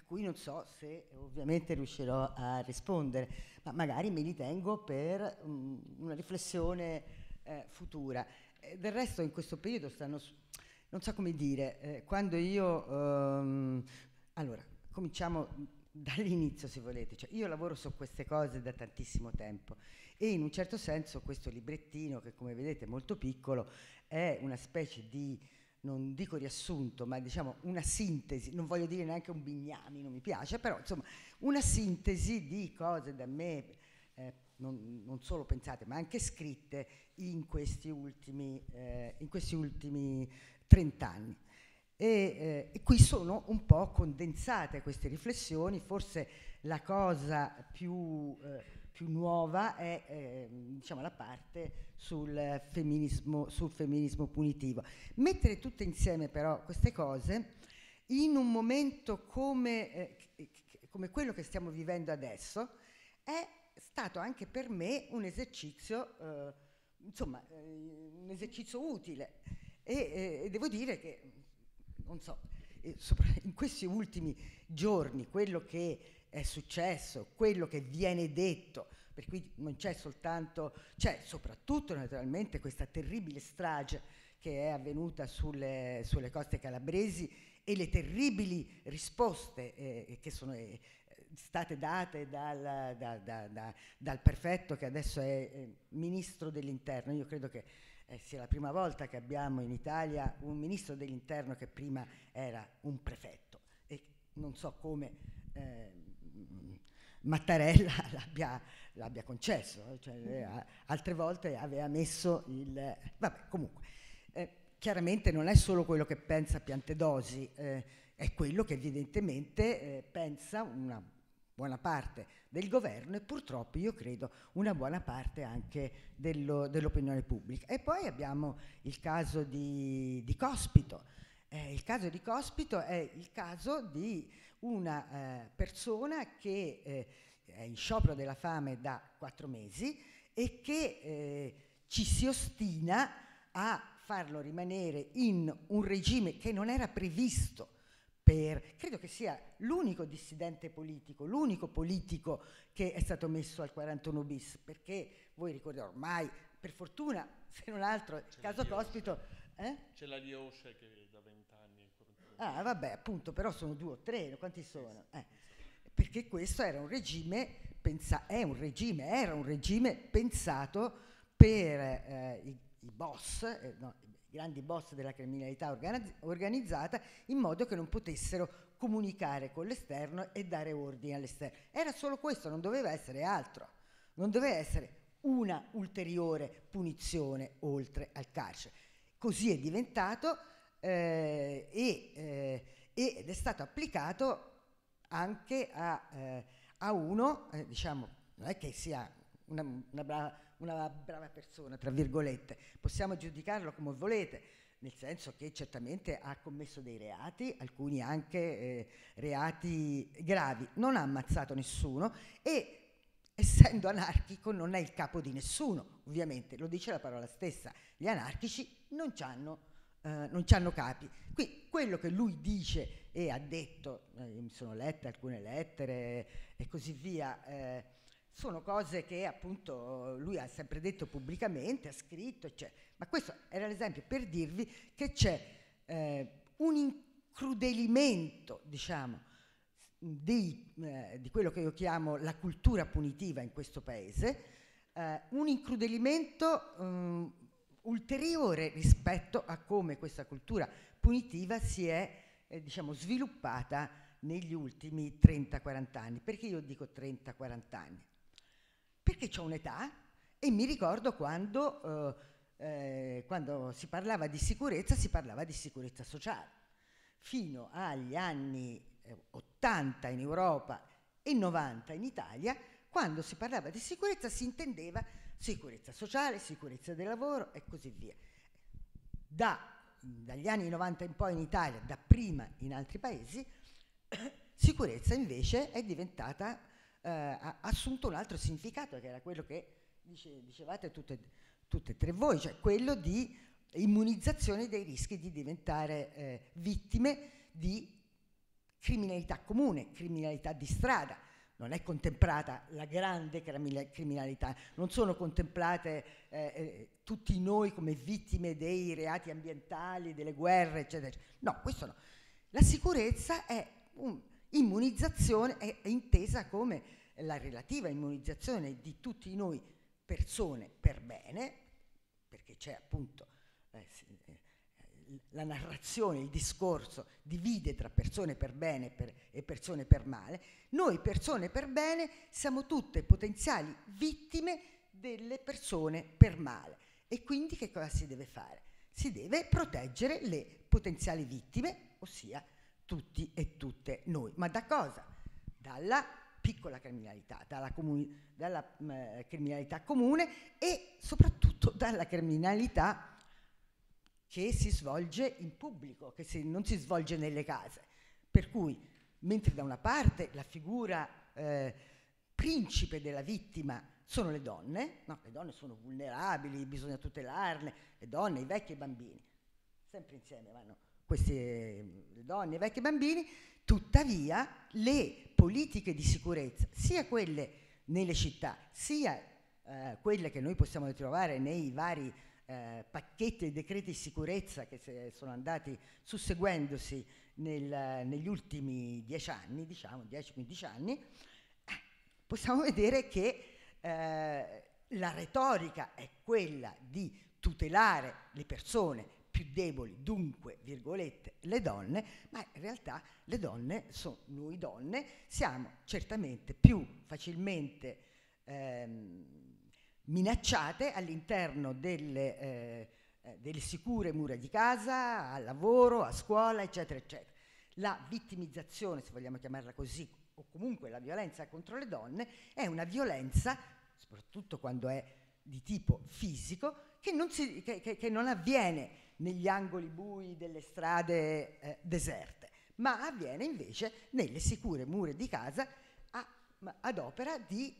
a cui non so se ovviamente riuscirò a rispondere, ma magari me li tengo per um, una riflessione eh, futura. Eh, del resto in questo periodo stanno, non so come dire, eh, quando io... Um, allora, cominciamo dall'inizio se volete, cioè, io lavoro su queste cose da tantissimo tempo e in un certo senso questo librettino che come vedete è molto piccolo è una specie di non dico riassunto, ma diciamo una sintesi, non voglio dire neanche un bignami, non mi piace, però insomma una sintesi di cose da me eh, non, non, solo pensate, ma anche scritte in questi ultimi, eh, in questi ultimi 30 anni. E, eh, e, qui sono un po' condensate queste riflessioni, forse la cosa più eh, più nuova è eh, diciamo, la parte sul femminismo, sul femminismo punitivo. Mettere tutte insieme però queste cose in un momento come, eh, come quello che stiamo vivendo adesso è stato anche per me un esercizio, eh, insomma, eh, un esercizio utile. E devo dire che, non so, eh, in questi ultimi giorni quello che è successo, quello che viene detto, per cui non c'è soltanto, c'è soprattutto naturalmente questa terribile strage che è avvenuta sulle, sulle coste calabresi e le terribili risposte eh, che sono eh, state date dal, da, da, da, dal, prefetto che adesso è eh, ministro dell'interno. Io credo che eh, sia la prima volta che abbiamo in Italia un ministro dell'interno che prima era un prefetto e non so come eh, Mattarella l'abbia, l'abbia concesso, eh, cioè, altre volte aveva messo il... Vabbè, comunque, eh, chiaramente non è solo quello che pensa Piantedosi, eh, è quello che evidentemente eh, pensa una buona parte del governo e purtroppo io credo una buona parte anche dello, dell'opinione pubblica. E poi abbiamo il caso di, di Cospito. Eh, il caso di Cospito è il caso di una eh, persona che eh, è in sciopero della fame da quattro mesi e che eh, ci si ostina a farlo rimanere in un regime che non era previsto per, credo che sia l'unico dissidente politico, l'unico politico che è stato messo al 41 bis, perché voi ricordate ormai, per fortuna, se non altro, caso cospito... Eh? C'è la Liosce che da vent'anni Ah, vabbè, appunto, però sono due o tre, quanti sono? Eh, perché questo era un regime, pensa- è un regime, era un regime pensato per eh, i, i, boss, eh, no, i grandi boss della criminalità organizz- organizzata, in modo che non potessero comunicare con l'esterno e dare ordine all'esterno. Era solo questo, non doveva essere altro, non doveva essere una ulteriore punizione oltre al carcere. Così è diventato eh, e, eh, ed è stato applicato anche a, eh, a uno, eh, diciamo, non è che sia una, una, brava, una, brava, persona, tra virgolette, possiamo giudicarlo come volete, nel senso che certamente ha commesso dei reati, alcuni anche eh, reati gravi, non ha ammazzato nessuno e essendo anarchico non è il capo di nessuno, ovviamente, lo dice la parola stessa, gli anarchici non ci hanno eh, non ci hanno capi. Qui quello che lui dice e ha detto, eh, sono lette alcune lettere e così via, eh, sono cose che appunto lui ha sempre detto pubblicamente, ha scritto, eccetera. ma questo era l'esempio per dirvi che c'è eh, un incrudelimento, diciamo, di, eh, di, quello che io chiamo la cultura punitiva in questo paese, eh, un incrudelimento eh, ulteriore rispetto a come questa cultura punitiva si è eh, diciamo, sviluppata negli ultimi 30-40 anni. Perché io dico 30-40 anni? Perché ho un'età e mi ricordo quando, eh, eh, quando si parlava di sicurezza, si parlava di sicurezza sociale. Fino agli anni 80 eh, in Europa e 90 in Italia, quando si parlava di sicurezza si intendeva sicurezza sociale, sicurezza del lavoro e così via. Da, dagli anni 90 in poi in Italia, da prima in altri paesi, sicurezza invece è diventata, eh, ha assunto un altro significato che era quello che dice, dicevate tutte, tutte e tre voi, cioè quello di immunizzazione dei rischi di diventare eh, vittime di criminalità comune, criminalità di strada, non è contemplata la grande criminalità, non sono contemplate eh, eh, tutti noi come vittime dei reati ambientali, delle guerre, eccetera. eccetera. No, questo no. La sicurezza è un'immunizzazione, è, è intesa come la relativa immunizzazione di tutti noi persone per bene, perché c'è appunto eh, eh la narrazione, il discorso divide tra persone per bene per, e persone per male, noi persone per bene siamo tutte potenziali vittime delle persone per male. E quindi che cosa si deve fare? Si deve proteggere le potenziali vittime, ossia tutti e tutte noi. Ma da cosa? Dalla piccola criminalità, dalla, comuni dalla mh, mm, criminalità comune e soprattutto dalla criminalità che si svolge in pubblico, che si, non si svolge nelle case. Per cui, mentre da una parte la figura eh, principe della vittima sono le donne, no, le donne sono vulnerabili, bisogna tutelarle, le donne, i vecchi e i bambini, sempre insieme vanno queste le donne, i vecchi e i bambini, tuttavia le politiche di sicurezza, sia quelle nelle città, sia eh, quelle che noi possiamo ritrovare nei vari eh, pacchetti e decreti di sicurezza che sono andati susseguendosi nel, negli ultimi 10 anni, diciamo 10-15 anni, eh, possiamo vedere che eh, la retorica è quella di tutelare le persone più deboli, dunque, virgolette, le donne, ma in realtà le donne, sono, noi donne, siamo certamente più facilmente ehm, minacciate all'interno delle, eh, eh, delle sicure mura di casa, al lavoro, a scuola, eccetera, eccetera. La vittimizzazione, se vogliamo chiamarla così, o comunque la violenza contro le donne, è una violenza, soprattutto quando è di tipo fisico, che non, si, che, che, che non avviene negli angoli bui delle strade eh, deserte, ma avviene invece nelle sicure mura di casa a, ad opera di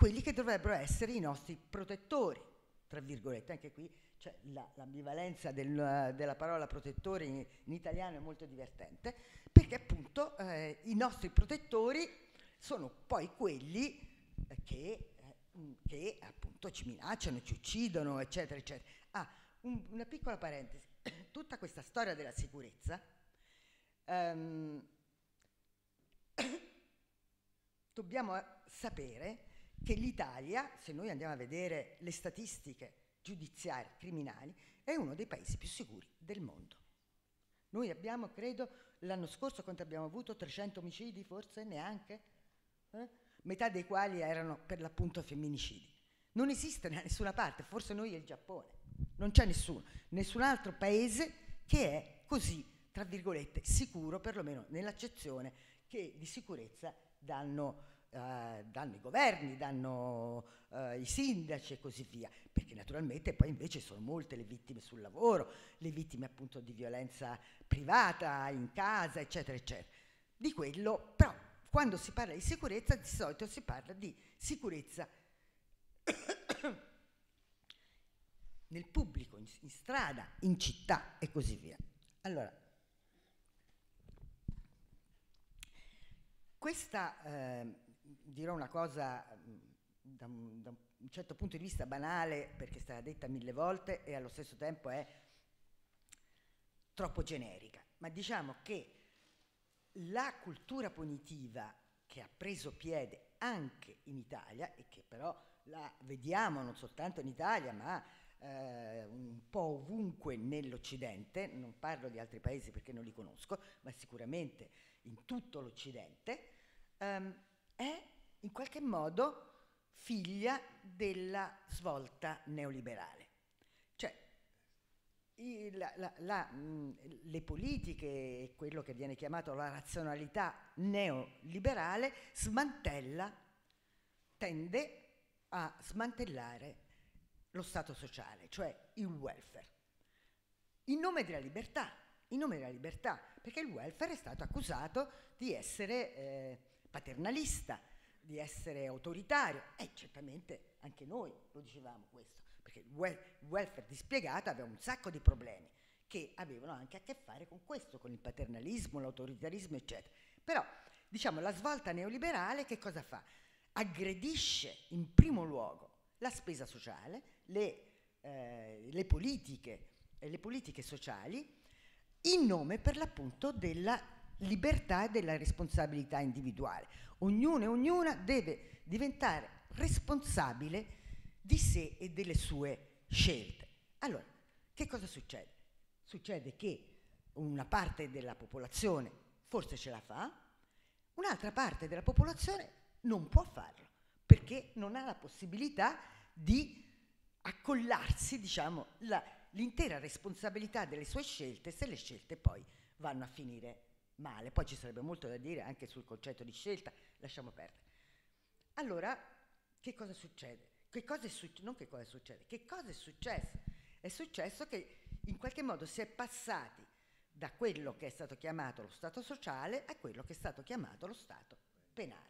quelli che dovrebbero essere i nostri protettori, tra virgolette, anche qui cioè, la, l'ambivalenza del, della parola protettore in, in, italiano è molto divertente, perché appunto eh, i nostri protettori sono poi quelli eh, che, eh, che, appunto ci minacciano, ci uccidono, eccetera, eccetera. Ah, un, una piccola parentesi, tutta questa storia della sicurezza... Um, dobbiamo eh, sapere che l'Italia, se noi andiamo a vedere le statistiche giudiziarie criminali, è uno dei paesi più sicuri del mondo. Noi abbiamo, credo, l'anno scorso quanto abbiamo avuto? 300 omicidi forse neanche? Eh? Metà dei quali erano per l'appunto femminicidi. Non esiste da nessuna parte, forse noi e il Giappone, non c'è nessuno, nessun altro paese che è così, tra virgolette, sicuro, perlomeno nell'accezione che di sicurezza danno eh, danno i governi, danno eh, i sindaci e così via, perché naturalmente poi invece sono molte le vittime sul lavoro, le vittime appunto di violenza privata, in casa, eccetera, eccetera. Di quello, però, quando si parla di sicurezza, di solito si parla di sicurezza nel pubblico, in, in strada, in città e così via. Allora, questa eh, dirò una cosa mm, da un, da un certo punto di vista banale perché è stata detta mille volte e allo stesso tempo è troppo generica, ma diciamo che la cultura punitiva che ha preso piede anche in Italia e che però la vediamo non soltanto in Italia ma eh, un po' ovunque nell'Occidente, non parlo di altri paesi perché non li conosco, ma sicuramente in tutto l'Occidente, ehm, è in qualche modo figlia della svolta neoliberale. Cioè, il, la, la, mh, le politiche e quello che viene chiamato la razionalità neoliberale smantella, tende a smantellare lo Stato sociale, cioè il welfare, in nome della libertà, in nome della libertà, perché il welfare è stato accusato di essere... Eh, paternalista, di essere autoritario e certamente anche noi lo dicevamo questo, perché il welfare dispiegato aveva un sacco di problemi che avevano anche a che fare con questo, con il paternalismo, l'autoritarismo, eccetera. Però, diciamo, la svolta neoliberale che cosa fa? Aggredisce in primo luogo la spesa sociale, le, eh, le, politiche, le politiche sociali, in nome per l'appunto della libertà e della responsabilità individuale. Ognuno e ognuna deve diventare responsabile di sé e delle sue scelte. Allora, che cosa succede? Succede che una parte della popolazione forse ce la fa, un'altra parte della popolazione non può farlo perché non ha la possibilità di accollarsi diciamo, l'intera responsabilità delle sue scelte se le scelte poi vanno a finire male. Poi ci sarebbe molto da dire anche sul concetto di scelta, lasciamo perdere. Allora, che cosa succede? Che cosa suc- non che cosa succede, che cosa è successo? È successo che in qualche modo si è passati da quello che è stato chiamato lo Stato sociale a quello che è stato chiamato lo Stato penale.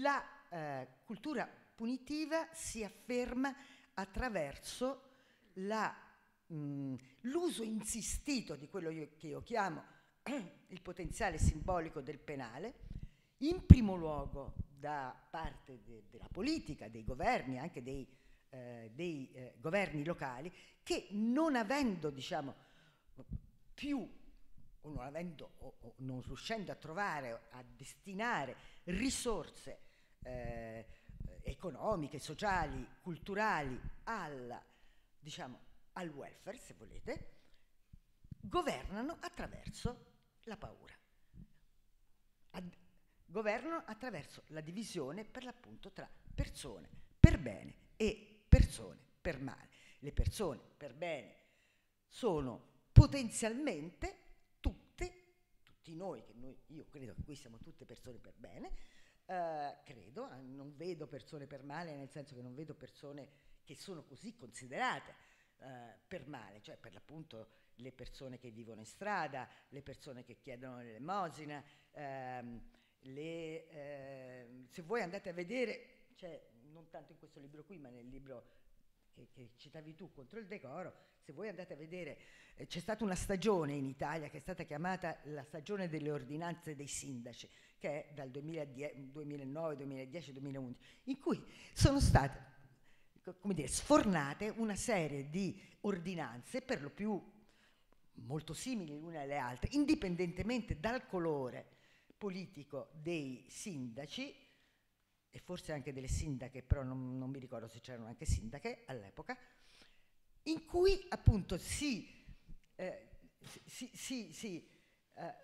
La eh, cultura punitiva si afferma attraverso la, mh, mm, l'uso insistito di quello che io chiamo il potenziale simbolico del penale, in primo luogo da parte de, della politica, dei governi, anche dei, eh, dei eh, governi locali, che non avendo diciamo, più o non, avendo, o, o non riuscendo a trovare, a destinare risorse eh, economiche, sociali, culturali alla, diciamo, al welfare, se volete, governano attraverso la paura. Ad governano attraverso la divisione per l'appunto tra persone per bene e persone per male. Le persone per bene sono potenzialmente tutte, tutti noi, che noi, io credo che qui siamo tutte persone per bene, eh, credo, ah, non vedo persone per male nel senso che non vedo persone che sono così considerate, eh, per male, cioè per l'appunto le persone che vivono in strada, le persone che chiedono l'elemosina, ehm, le, ehm, se voi andate a vedere, cioè, non tanto in questo libro qui, ma nel libro che, che citavi tu contro il decoro, se voi andate a vedere, eh, c'è stata una stagione in Italia che è stata chiamata la stagione delle ordinanze dei sindaci, che è dal 2009, 2010, 2011, in cui sono state come dire, sfornate una serie di ordinanze, per lo più molto simili l'una alle altre, indipendentemente dal colore politico dei sindaci e forse anche delle sindache, però non, non mi ricordo se c'erano anche sindache all'epoca, in cui appunto si, eh, si, si, si, eh,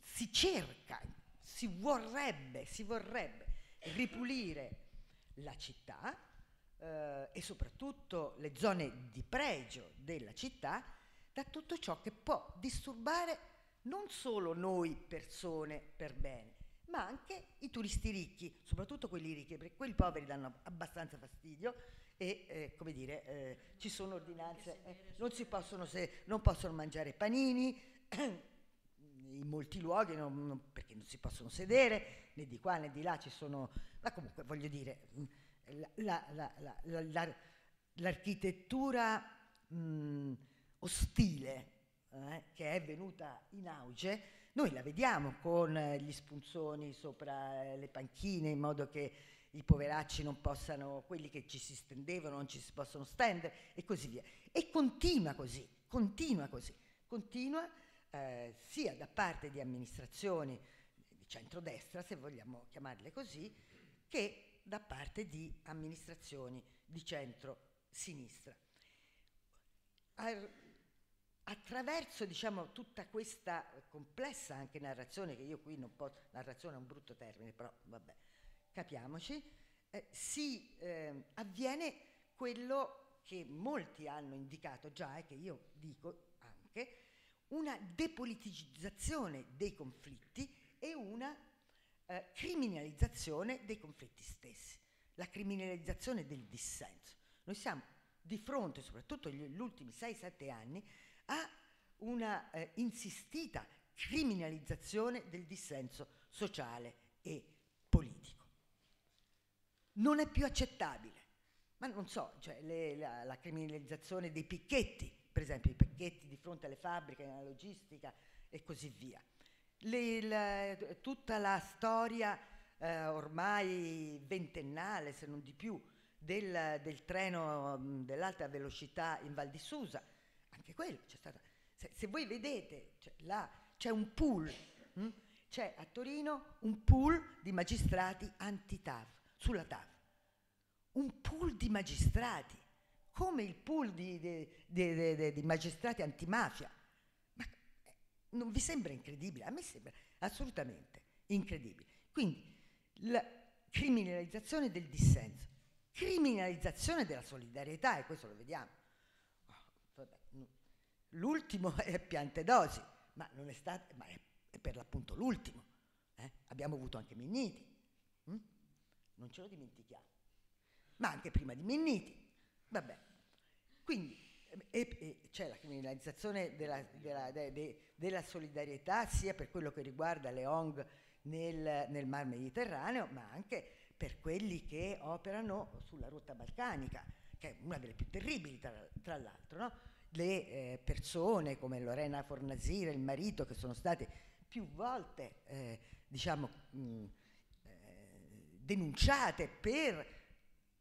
si cerca, si vorrebbe, si vorrebbe ripulire la città eh, e soprattutto le zone di pregio della città da tutto ciò che può disturbare non solo noi persone per bene, ma anche i turisti ricchi, soprattutto quelli ricchi, perché quelli poveri danno abbastanza fastidio e eh, come dire, eh, ci sono ordinanze, eh, non, si possono, se, non possono mangiare panini, in molti luoghi non, non, perché non si possono sedere, né di qua né di là ci sono ma comunque voglio dire, mm, la, la, la, l'architettura mh, mm, ostile eh, che è venuta in auge, noi la vediamo con gli spunzoni sopra le panchine in modo che i poveracci non possano, quelli che ci si stendevano non ci si possono stendere e così via. E continua così, continua così, continua eh, sia da parte di amministrazioni di centrodestra, se vogliamo chiamarle così, che da parte di amministrazioni di centro-sinistra. Attraverso diciamo, tutta questa complessa anche narrazione, che io qui non posso, narrazione è un brutto termine, però vabbè, capiamoci, eh, si eh, avviene quello che molti hanno indicato già e che io dico anche, una depoliticizzazione dei conflitti e una eh, criminalizzazione dei conflitti stessi, la criminalizzazione del dissenso. Noi siamo di fronte, soprattutto negli ultimi 6-7 anni, a una eh, insistita criminalizzazione del dissenso sociale e politico. Non è più accettabile, ma non so, cioè le, la, la, criminalizzazione dei picchetti, per esempio i picchetti di fronte alle fabbriche, alla logistica e così via. Le, la, tutta la storia eh, ormai ventennale, se non di più, del, del treno mm, dell'alta velocità in Val di Susa, anche quello c'è stata. Se, se voi vedete, cioè, là c'è un pool, mh? Mm? c'è a Torino un pool di magistrati anti-TAV, sulla TAV. Un pool di magistrati, come il pool di, di, di, di magistrati antimafia non vi sembra incredibile? A me sembra assolutamente incredibile. Quindi la criminalizzazione del dissenso, criminalizzazione della solidarietà, e questo lo vediamo. Oh, l'ultimo è Piantedosi, ma, non è, stato, ma è, è per l'appunto l'ultimo. Eh? Abbiamo avuto anche Minniti, hm? non ce lo dimentichiamo, ma anche prima di Minniti. Vabbè. Quindi e, e c'è la criminalizzazione della, della, de, de, della, solidarietà sia per quello che riguarda le ONG nel, nel Mar Mediterraneo, ma anche per quelli che operano sulla rotta balcanica, che è una delle più terribili tra, tra l'altro. No? Le eh, persone come Lorena Fornasire, il marito, che sono state più volte eh, diciamo, mh, eh, denunciate per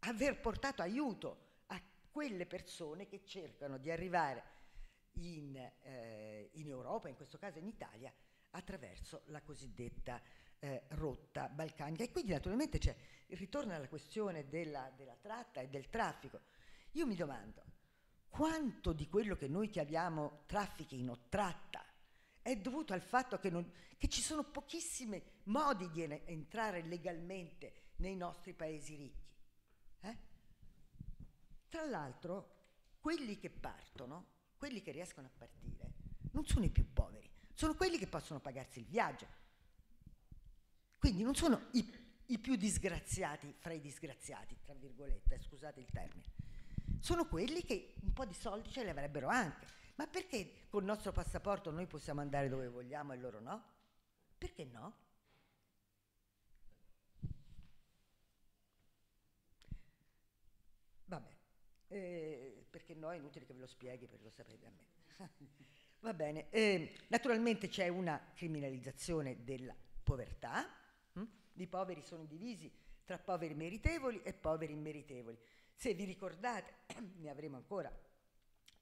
aver portato aiuto quelle persone che cercano di arrivare in, eh, in, Europa, in questo caso in Italia, attraverso la cosiddetta eh, rotta balcanica. E quindi naturalmente c'è il ritorno alla questione della, della, tratta e del traffico. Io mi domando quanto di quello che noi chiamiamo trafficking o tratta è dovuto al fatto che, non, che ci sono pochissimi modi di entrare legalmente nei nostri paesi ricchi tra l'altro, quelli che partono, quelli che riescono a partire, non sono i più poveri, sono quelli che possono pagarsi il viaggio. Quindi non sono i, i più disgraziati fra i disgraziati, tra virgolette, scusate il termine. Sono quelli che un po' di soldi ce li avrebbero anche. Ma perché col nostro passaporto noi possiamo andare dove vogliamo e loro no? Perché no? eh, perché no, è inutile che ve lo spieghi perché lo sapete a me. Va bene, eh, naturalmente c'è una criminalizzazione della povertà, hm? i poveri sono divisi tra poveri meritevoli e poveri immeritevoli. Se vi ricordate, ne avremo ancora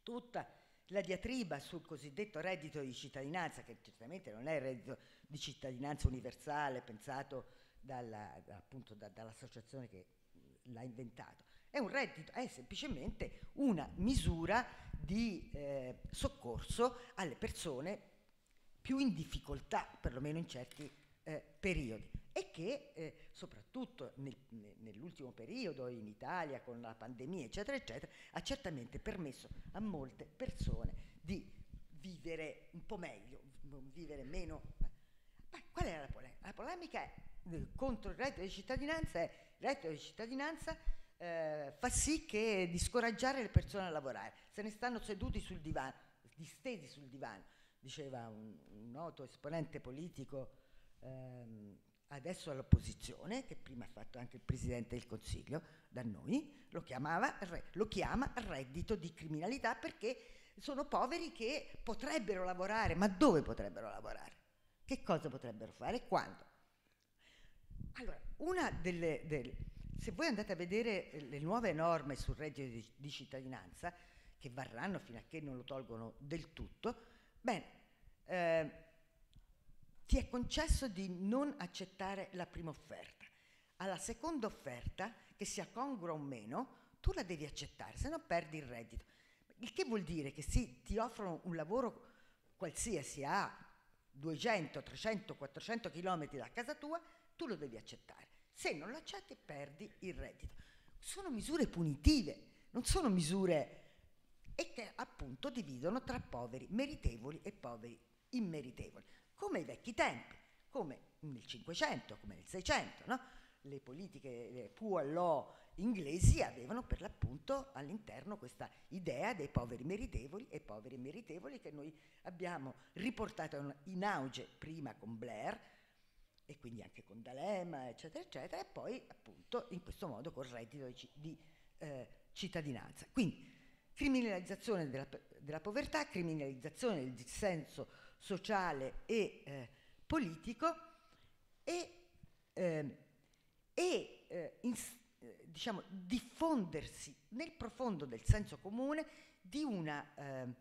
tutta la diatriba sul cosiddetto reddito di cittadinanza, che certamente non è il reddito di cittadinanza universale pensato dalla, appunto da, dall'associazione che l'ha inventato, è un reddito, è semplicemente una misura di eh, soccorso alle persone più in difficoltà, perlomeno in certi eh, periodi, e che eh, soprattutto nel, nell'ultimo periodo in Italia con la pandemia, eccetera, eccetera, ha certamente permesso a molte persone di vivere un po' meglio, vivere meno. Eh. Ma qual è la polemica? La polemica è, eh, contro il reddito di cittadinanza è il reddito di cittadinanza eh, fa sì che di scoraggiare le persone a lavorare. Se ne stanno seduti sul divano, distesi sul divano, diceva un, un noto esponente politico ehm, adesso all'opposizione, che prima ha fatto anche il Presidente del Consiglio da noi, lo, chiamava, lo chiama reddito di criminalità perché sono poveri che potrebbero lavorare, ma dove potrebbero lavorare? Che cosa potrebbero fare? Quando? Allora, una delle, delle se voi andate a vedere eh, le nuove norme sul reddito di, di cittadinanza, che varranno fino a che non lo tolgono del tutto, beh, eh, ti è concesso di non accettare la prima offerta. Alla seconda offerta, che sia congrua o meno, tu la devi accettare, se no perdi il reddito. Il che vuol dire che sì, ti offrono un lavoro qualsiasi a 200, 300, 400 km da casa tua, tu lo devi accettare. Se non lo accetti perdi il reddito. Sono misure punitive, non sono misure e che appunto dividono tra poveri meritevoli e poveri immeritevoli, come i vecchi tempi, come nel 500, come nel 600, no? le politiche le pu inglesi avevano per l'appunto all'interno questa idea dei poveri meritevoli e poveri meritevoli che noi abbiamo riportato in auge prima con Blair, e quindi anche con D'Alema, eccetera, eccetera, e poi appunto in questo modo col reddito di, di eh, cittadinanza. Quindi criminalizzazione della, della, povertà, criminalizzazione del dissenso sociale e eh, politico e, ehm, eh, e in, eh, diciamo, diffondersi nel profondo del senso comune di una ehm,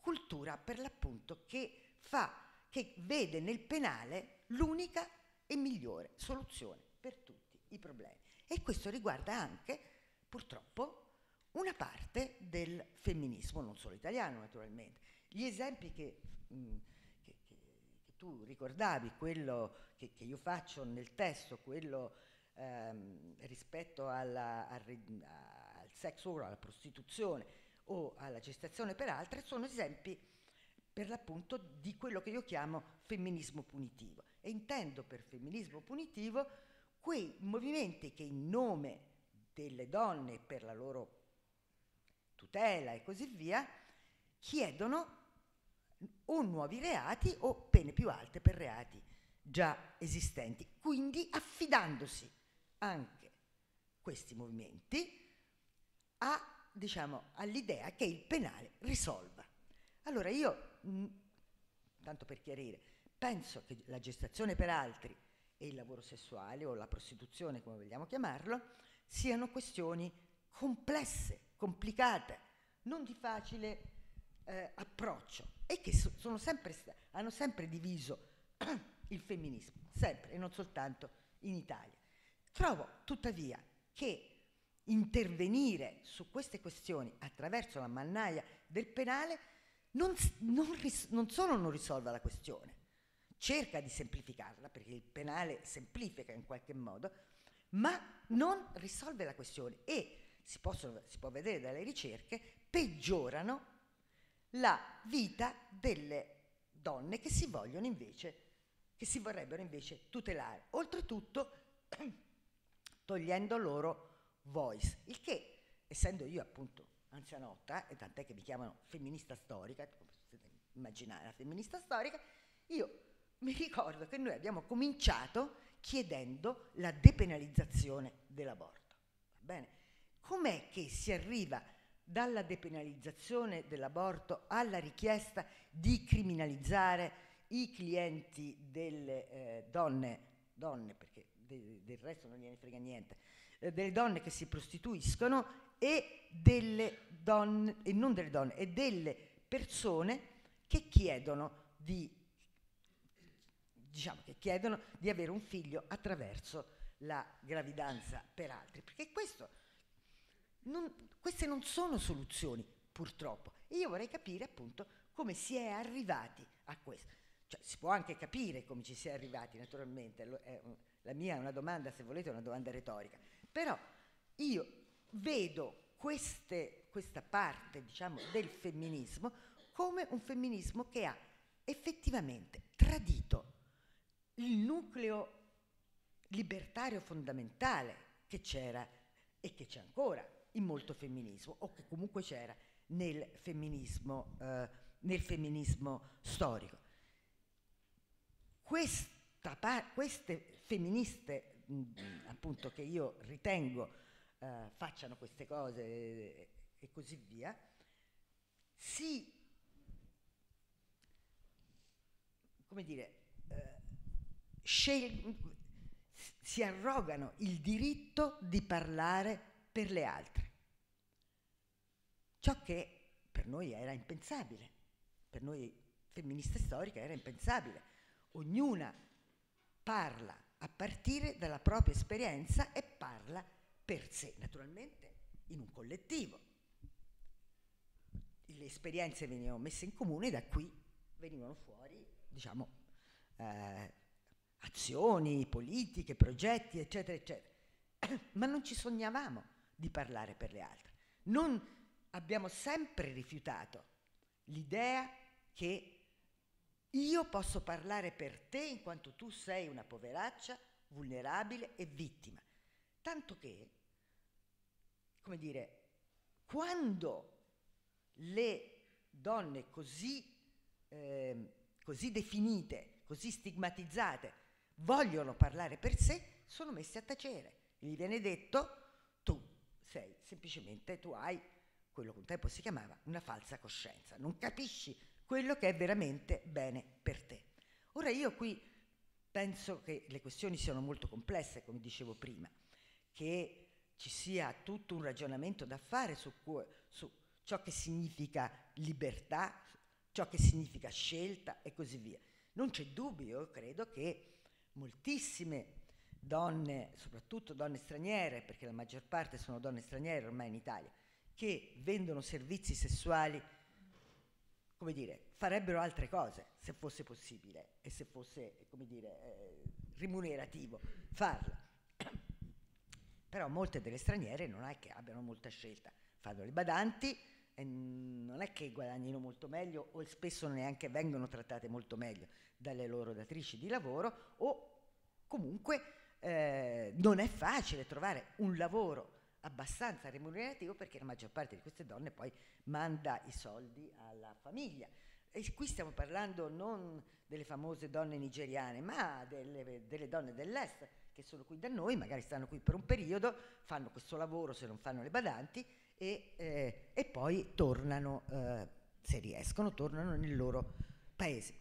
cultura per l'appunto che, fa, che vede nel penale l'unica e migliore soluzione per tutti i problemi. E questo riguarda anche, purtroppo, una parte del femminismo, non solo italiano naturalmente. Gli esempi che, mh, che, che, che tu ricordavi, quello che, io faccio nel testo, quello ehm, rispetto alla, al, al sex work, alla prostituzione o alla gestazione per altre, sono esempi per l'appunto di quello che io chiamo femminismo punitivo. E intendo per femminismo punitivo quei movimenti che in nome delle donne per la loro tutela e così via chiedono o nuovi reati o pene più alte per reati già esistenti. Quindi affidandosi anche questi movimenti a, diciamo, all'idea che il penale risolva. Allora io, mh, tanto per chiarire, Penso che la gestazione per altri e il lavoro sessuale o la prostituzione, come vogliamo chiamarlo, siano questioni complesse, complicate, non di facile eh, approccio e che so, sempre sta- hanno sempre diviso il femminismo, sempre e non soltanto in Italia. Trovo tuttavia che intervenire su queste questioni attraverso la mannaia del penale non, non, ris- non solo non risolva la questione, cerca di semplificarla, perché il penale semplifica in qualche modo, ma non risolve la questione e si, possono, si può vedere dalle ricerche, peggiorano la vita delle donne che si vogliono invece, che si vorrebbero invece tutelare. Oltretutto togliendo loro voice, il che, essendo io appunto anzianotta, e tant'è che mi chiamano femminista storica, come potete immaginare, la femminista storica, io mi ricordo che noi abbiamo cominciato chiedendo la depenalizzazione dell'aborto. Va bene? Com'è che si arriva dalla depenalizzazione dell'aborto alla richiesta di criminalizzare i clienti delle eh, donne, donne, perché de, del resto non gliene frega niente, eh, delle donne che si prostituiscono e delle donne, e non delle donne, e delle persone che chiedono di diciamo, che chiedono di avere un figlio attraverso la gravidanza per altri. Perché questo, non, queste non sono soluzioni, purtroppo. E io vorrei capire appunto come si è arrivati a questo. Cioè, si può anche capire come ci si è arrivati, naturalmente. Un, la mia è una domanda, se volete, è una domanda retorica. Però io vedo queste, questa parte diciamo, del femminismo come un femminismo che ha effettivamente tradito il nucleo libertario fondamentale che c'era e che c'è ancora in molto femminismo, o che comunque c'era nel femminismo, eh, nel femminismo storico. Pa- queste femministe, mh, mm, appunto, che io ritengo eh, facciano queste cose e, e così via, si, come dire, scel- si arrogano il diritto di parlare per le altre. Ciò che per noi era impensabile, per noi femministe storiche era impensabile. Ognuna parla a partire dalla propria esperienza e parla per sé, naturalmente in un collettivo. Le esperienze venivano messe in comune e da qui venivano fuori, diciamo, eh, azioni politiche, progetti, eccetera, eccetera. Ma non ci sognavamo di parlare per le altre. Non abbiamo sempre rifiutato l'idea che io posso parlare per te in quanto tu sei una poveraccia, vulnerabile e vittima. Tanto che, come dire, quando le donne così, eh, così definite, così stigmatizzate, vogliono parlare per sé sono messi a tacere. Gli viene detto tu sei semplicemente, tu hai quello che un tempo si chiamava una falsa coscienza, non capisci quello che è veramente bene per te. Ora io qui penso che le questioni siano molto complesse, come dicevo prima, che ci sia tutto un ragionamento da fare su, su ciò che significa libertà, ciò che significa scelta e così via. Non c'è dubbio, io credo che moltissime donne, soprattutto donne straniere, perché la maggior parte sono donne straniere ormai in Italia, che vendono servizi sessuali, come dire, farebbero altre cose se fosse possibile e se fosse, come dire, eh, rimunerativo farlo. Però molte delle straniere non è che abbiano molta scelta, fanno le badanti, eh, non è che guadagnino molto meglio o spesso neanche vengono trattate molto meglio dalle loro datrici di lavoro o comunque eh, non è facile trovare un lavoro abbastanza remunerativo perché la maggior parte di queste donne poi manda i soldi alla famiglia. E qui stiamo parlando non delle famose donne nigeriane, ma delle, delle donne dell'est che sono qui da noi, magari stanno qui per un periodo, fanno questo lavoro se non fanno le badanti e, eh, e poi tornano, eh, se riescono, tornano nel loro paese.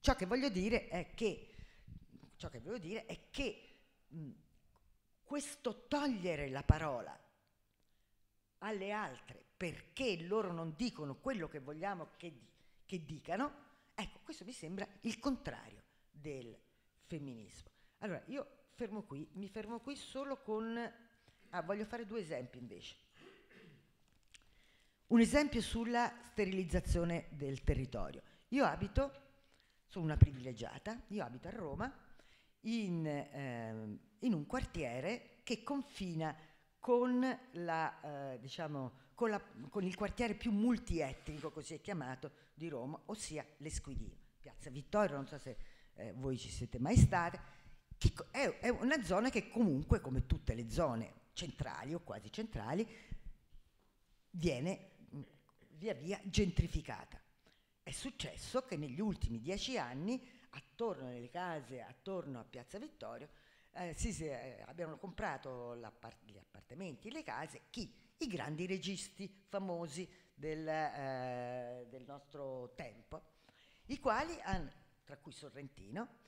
Ciò che voglio dire è che, dire è che mh, questo togliere la parola alle altre perché loro non dicono quello che vogliamo che, di, che dicano, ecco, questo mi sembra il contrario del femminismo. Allora, io fermo qui, mi fermo qui solo con... Ah, voglio fare due esempi invece. Un esempio sulla sterilizzazione del territorio. Io abito, sono una privilegiata, io abito a Roma in, eh, in un quartiere che confina con, la, eh, diciamo, con, la, con, il quartiere più multietnico, così è chiamato, di Roma, ossia l'Esquidino. Piazza Vittorio, non so se eh, voi ci siete mai state, è, è una zona che comunque, come tutte le zone centrali o quasi centrali, viene via via gentrificata. È successo che negli ultimi dieci anni, attorno alle case, attorno a Piazza Vittorio, eh, si, si, eh, abbiano comprato gli appartamenti, le case, chi? I grandi registi famosi del, eh, del nostro tempo, i quali hanno, tra cui Sorrentino,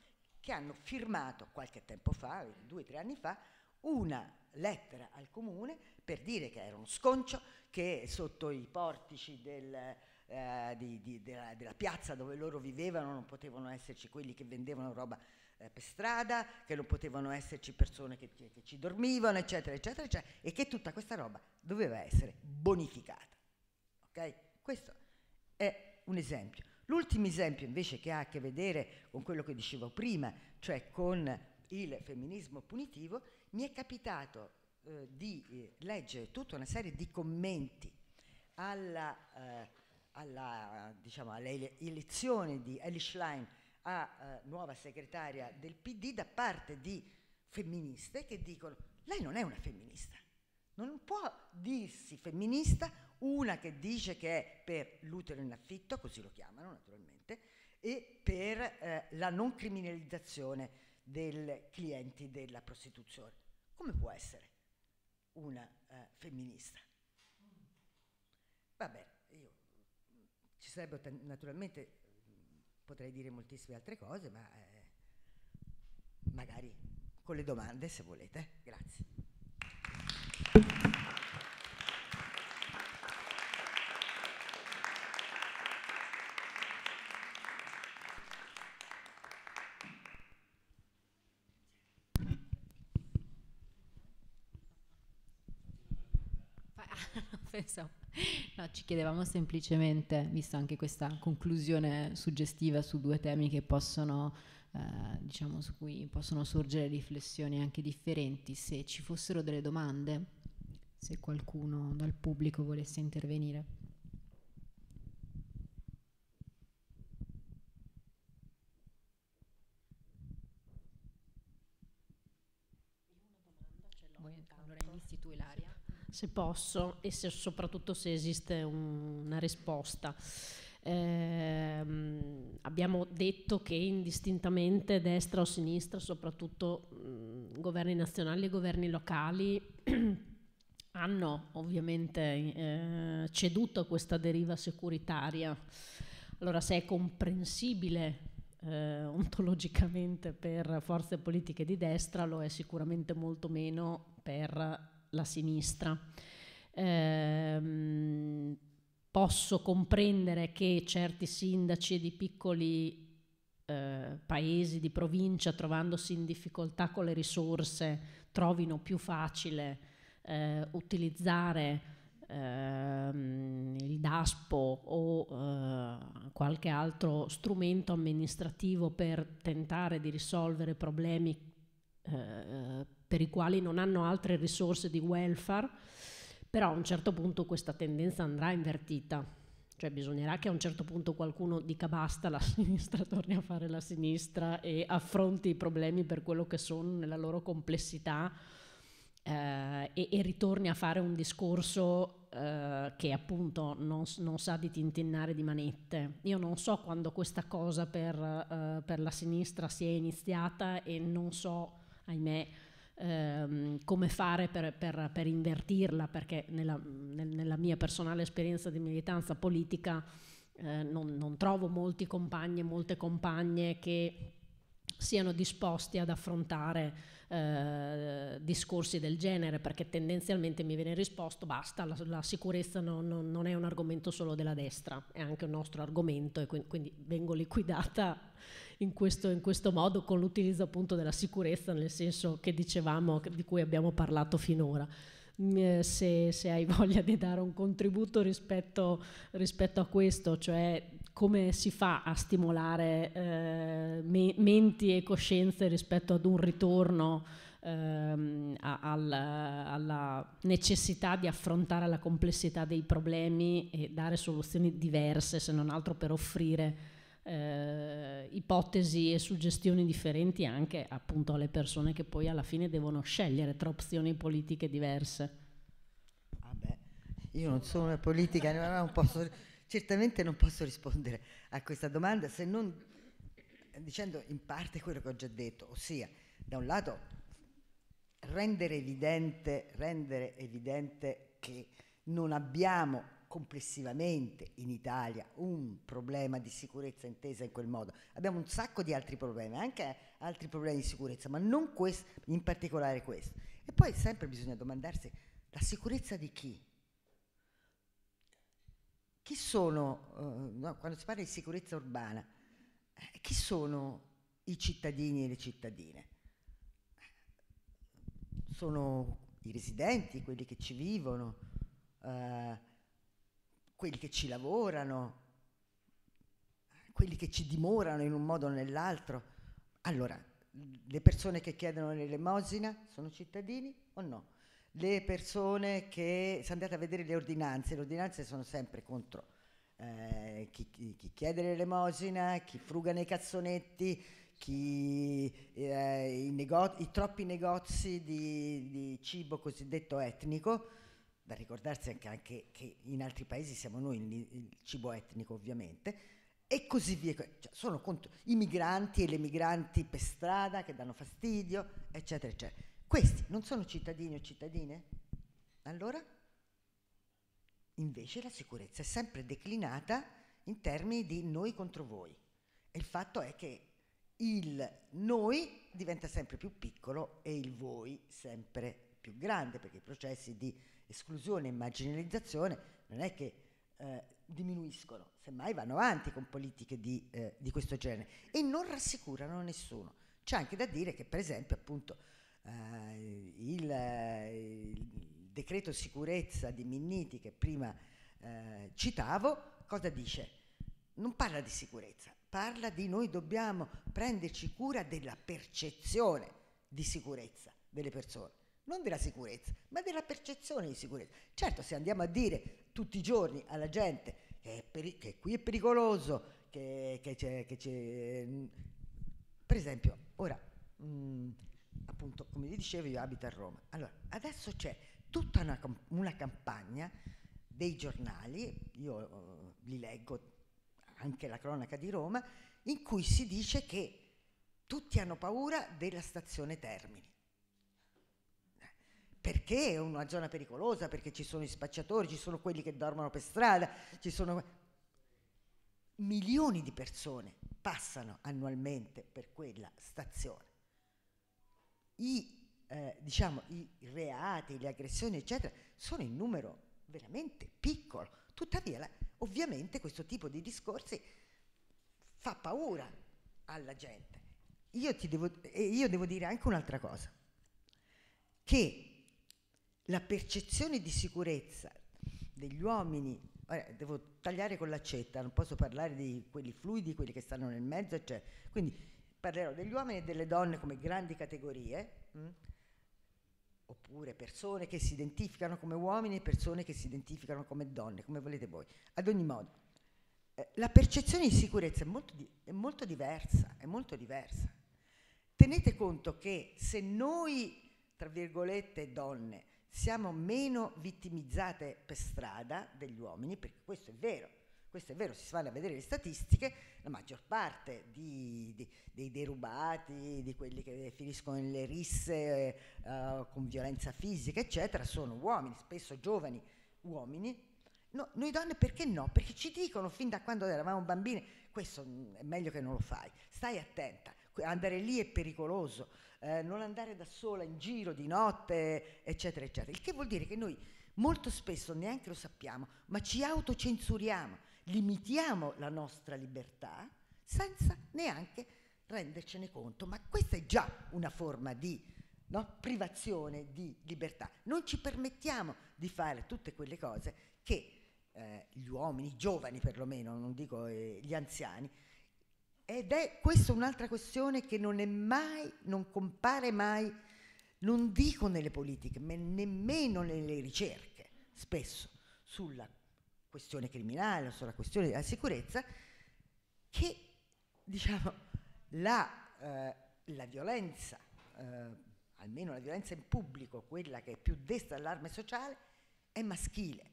che hanno firmato qualche tempo fa, due o tre anni fa, una lettera al comune per dire che era uno sconcio, che sotto i portici del, eh, di, di, della, della, piazza dove loro vivevano non potevano esserci quelli che vendevano roba eh, per strada, che non potevano esserci persone che, che, che ci dormivano, eccetera, eccetera, eccetera, e che tutta questa roba doveva essere bonificata. Okay? Questo è un esempio. L'ultimo esempio invece che ha a che vedere con quello che dicevo prima, cioè con il femminismo punitivo, mi è capitato eh, di eh, leggere tutta una serie di commenti alla, eh, alla, diciamo, alle elezioni di Ellie Schlein a eh, nuova segretaria del PD da parte di femministe che dicono lei non è una femminista, non può dirsi femminista una che dice che è per l'utero in affitto, così lo chiamano naturalmente, e per la non criminalizzazione dei clienti della prostituzione. Come può essere? una eh, femminista. Vabbè, io, ci sarebbero naturalmente, mm, potrei dire moltissime altre cose, ma eh, magari con le domande se volete. Grazie. Pensavo. No, ci chiedevamo semplicemente, visto anche questa conclusione suggestiva su due temi che possono, eh, diciamo, su cui possono sorgere riflessioni anche differenti, se ci fossero delle domande, se qualcuno dal pubblico volesse intervenire. se posso e se, soprattutto se esiste un, una risposta. Eh, abbiamo detto che indistintamente destra o sinistra, soprattutto mh, governi nazionali e governi locali, hanno ovviamente eh, ceduto a questa deriva securitaria. Allora se è comprensibile eh, ontologicamente per forze politiche di destra, lo è sicuramente molto meno per la sinistra. Eh, posso comprendere che certi sindaci di piccoli eh, paesi, di provincia, trovandosi in difficoltà con le risorse, trovino più facile eh, utilizzare ehm, il DASPO o eh, qualche altro strumento amministrativo per tentare di risolvere problemi eh, per i quali non hanno altre risorse di welfare, però a un certo punto questa tendenza andrà invertita, cioè bisognerà che a un certo punto qualcuno dica basta, la sinistra torni a fare la sinistra e affronti i problemi per quello che sono nella loro complessità eh, e, e, ritorni a fare un discorso eh, che appunto non, non, sa di tintinnare di manette. Io non so quando questa cosa per, eh, per la sinistra si è iniziata e non so, ahimè, ehm, come fare per, per, per invertirla, perché nella, nel, nella, mia personale esperienza di militanza politica eh, non, non, trovo molti compagni e molte compagne che siano disposti ad affrontare eh, discorsi del genere, perché tendenzialmente mi viene risposto basta, la, la sicurezza non, non, non, è un argomento solo della destra, è anche un nostro argomento e quindi, quindi vengo liquidata in questo, in questo modo con l'utilizzo appunto della sicurezza nel senso che dicevamo, di cui abbiamo parlato finora. Mm, eh, se, se, hai voglia di dare un contributo rispetto, rispetto, a questo, cioè come si fa a stimolare eh, me, menti e coscienze rispetto ad un ritorno ehm, al, alla necessità di affrontare la complessità dei problemi e dare soluzioni diverse, se non altro per offrire eh, ipotesi e suggestioni differenti anche appunto alle persone che poi alla fine devono scegliere tra opzioni politiche diverse. Vabbè, ah, io non sono una politica, non posso, certamente non posso rispondere a questa domanda se non dicendo in parte quello che ho già detto, ossia da un lato rendere evidente, rendere evidente che non abbiamo complessivamente in Italia un problema di sicurezza intesa in quel modo. Abbiamo un sacco di altri problemi, anche altri problemi di sicurezza, ma non questo, in particolare questo. E poi sempre bisogna domandarsi la sicurezza di chi? Chi sono, eh, no, quando si parla di sicurezza urbana, eh, chi sono i cittadini e le cittadine? Sono i residenti, quelli che ci vivono. Eh, quelli che ci lavorano, quelli che ci dimorano in un modo o nell'altro. Allora, le persone che chiedono l'elemosina sono cittadini o no? Le persone che, se andate a vedere le ordinanze, le ordinanze sono sempre contro eh, chi, chi, chi, chiede l'elemosina, chi fruga nei cazzonetti, chi, eh, i, i, troppi negozi di, di cibo cosiddetto etnico da ricordarsi anche, anche, che in altri paesi siamo noi il, cibo etnico ovviamente, e così via. Cioè, sono contro i migranti e le migranti per strada che danno fastidio, eccetera, eccetera. Questi non sono cittadini o cittadine? Allora? Invece la sicurezza è sempre declinata in termini di noi contro voi. E il fatto è che il noi diventa sempre più piccolo e il voi sempre più grande, perché i processi di esclusione e marginalizzazione non è che eh, diminuiscono, semmai vanno avanti con politiche di, eh, di, questo genere e non rassicurano nessuno. C'è anche da dire che per esempio appunto eh, il, il, decreto sicurezza di Minniti che prima eh, citavo, cosa dice? Non parla di sicurezza, parla di noi dobbiamo prenderci cura della percezione di sicurezza delle persone non della sicurezza, ma della percezione di sicurezza. Certo, se andiamo a dire tutti i giorni alla gente che, peri- che qui è pericoloso, che, che, c'è, che c'è, mm, Per esempio, ora, mh, mm, appunto, come vi dicevo, io abito a Roma. Allora, adesso c'è tutta una, una campagna dei giornali, io uh, li leggo anche la cronaca di Roma, in cui si dice che tutti hanno paura della stazione Termini perché è una zona pericolosa, perché ci sono i spacciatori, ci sono quelli che dormono per strada, ci sono milioni di persone passano annualmente per quella stazione. I, eh, diciamo, I reati, le aggressioni, eccetera, sono in numero veramente piccolo. Tuttavia, la, ovviamente, questo tipo di discorsi fa paura alla gente. Io, devo, io devo dire anche un'altra cosa, che la percezione di sicurezza degli uomini, eh, devo tagliare con l'accetta, non posso parlare di quelli fluidi, quelli che stanno nel mezzo, eccetera. Cioè, quindi parlerò degli uomini e delle donne come grandi categorie, mh? Mm, oppure persone che si identificano come uomini e persone che si identificano come donne, come volete voi. Ad ogni modo, eh, la percezione di sicurezza è molto, di, è molto diversa, è molto diversa. Tenete conto che se noi, tra virgolette, donne, siamo meno vittimizzate per strada degli uomini, perché questo è vero, questo è vero, si vanno a vedere le statistiche, la maggior parte di, di, dei derubati, di quelli che finiscono nelle risse eh, eh, con violenza fisica, eccetera, sono uomini, spesso giovani uomini. No, noi donne perché no? Perché ci dicono fin da quando eravamo bambine, questo mm, è meglio che non lo fai, stai attenta, andare lì è pericoloso, eh, non andare da sola in giro di notte, eccetera, eccetera. Il che vuol dire che noi molto spesso neanche lo sappiamo, ma ci autocensuriamo, limitiamo la nostra libertà senza neanche rendercene conto. Ma questa è già una forma di no, privazione di libertà. Non ci permettiamo di fare tutte quelle cose che eh, gli uomini, i giovani perlomeno, non dico eh, gli anziani, ed è questa un'altra questione che non è mai, non compare mai, non dico nelle politiche, ma nemmeno nelle ricerche, spesso sulla questione criminale, sulla questione della sicurezza, che diciamo, la, eh, la violenza, eh, almeno la violenza in pubblico, quella che è più destra allarme sociale, è maschile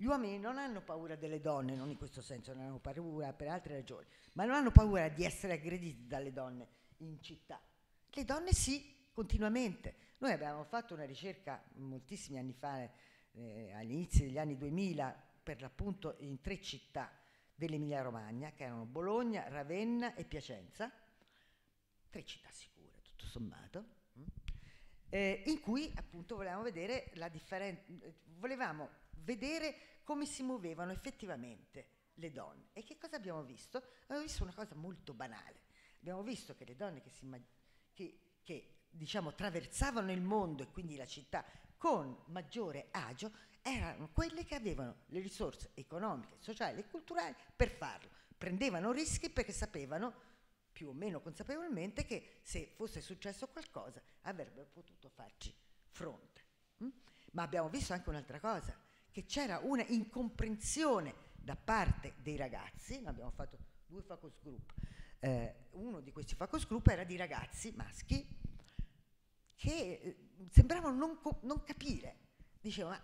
gli uomini non hanno paura delle donne, non in questo senso, non hanno paura per altre ragioni, ma non hanno paura di essere aggrediti dalle donne in città. Le donne sì, continuamente. Noi abbiamo fatto una ricerca moltissimi anni fa, eh, all'inizio degli anni 2000, per l'appunto in tre città dell'Emilia Romagna, che erano Bologna, Ravenna e Piacenza, tre città sicure tutto sommato, mm. eh, in cui appunto volevamo vedere la differenza, volevamo vedere come si muovevano effettivamente le donne. E che cosa abbiamo visto? Abbiamo visto una cosa molto banale. Abbiamo visto che le donne che, si, che, che diciamo, traversavano il mondo e quindi la città con maggiore agio erano quelle che avevano le risorse economiche, sociali e culturali per farlo. Prendevano rischi perché sapevano più o meno consapevolmente che se fosse successo qualcosa avrebbero potuto farci fronte. Mm? Ma abbiamo visto anche un'altra cosa, che c'era una incomprensione da parte dei ragazzi, noi abbiamo fatto due focus group, eh, uno di questi focus group era di ragazzi maschi che eh, sembravano non, non, capire, diceva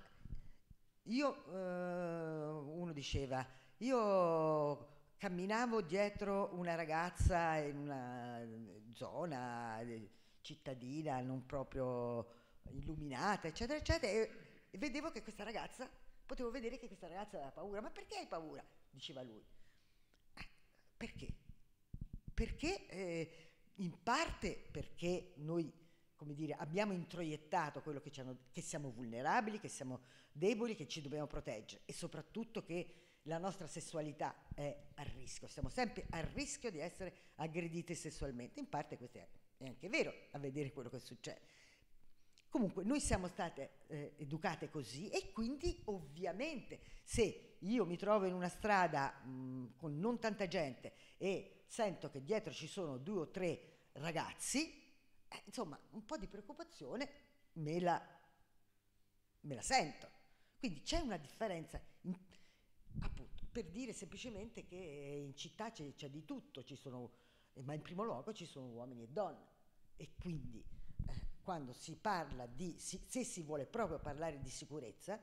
io, eh, uno diceva, io camminavo dietro una ragazza in una zona eh, cittadina non proprio illuminata, eccetera, eccetera, e vedevo che questa ragazza Potevo vedere che questa ragazza aveva paura. Ma perché hai paura? diceva lui. Eh, perché? Perché eh, in parte perché noi come dire, abbiamo introiettato quello che, hanno, che, siamo vulnerabili, che siamo deboli, che ci dobbiamo proteggere e soprattutto che la nostra sessualità è a rischio, siamo sempre a rischio di essere aggredite sessualmente. In parte questo è, è anche vero a vedere quello che succede. Comunque noi siamo state eh, educate così e quindi ovviamente se io mi trovo in una strada mh, con non tanta gente e sento che dietro ci sono due o tre ragazzi, eh, insomma un po' di preoccupazione me la, me la sento. Quindi c'è una differenza, in, appunto, per dire semplicemente che in città c'è, c'è di tutto, sono, ma in primo luogo ci sono uomini e donne e quindi quando si parla di, se si vuole proprio parlare di sicurezza,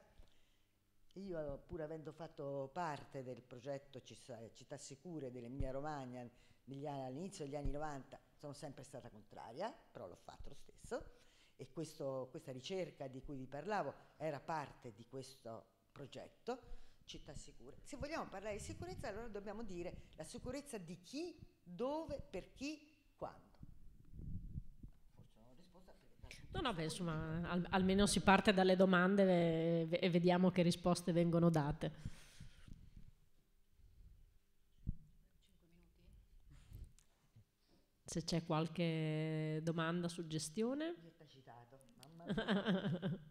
io pur avendo fatto parte del progetto Città Sicure dell'Emilia Romagna all'inizio degli anni 90, sono sempre stata contraria, però l'ho fatto lo stesso, e questo, questa ricerca di cui vi parlavo era parte di questo progetto città sicure. Se vogliamo parlare di sicurezza, allora dobbiamo dire la sicurezza di chi, dove, per chi, quando. No, no, beh, insomma, al, almeno si parte dalle domande e, e vediamo che risposte vengono date. Se c'è qualche domanda, suggestione. Io ho citato, mamma mia.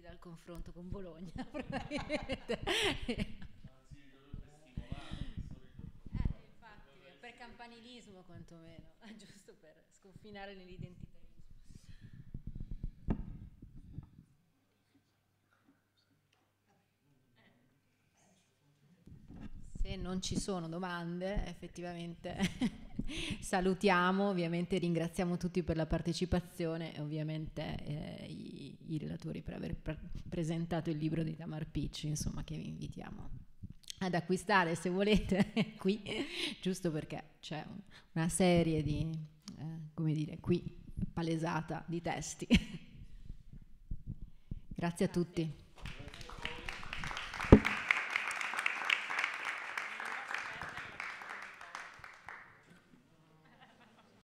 dal confronto con Bologna probabilmente. Anzi, eh, infatti, per campanilismo quantomeno, ah, giusto per sconfinare nell'identità. Se non ci sono domande, effettivamente salutiamo, ovviamente ringraziamo tutti per la partecipazione e ovviamente eh, i, i, relatori per aver pre- presentato il libro di Tamar Picci, insomma, che vi invitiamo ad acquistare se volete qui, giusto perché c'è una serie di, eh, come dire, qui palesata di testi. Grazie a tutti.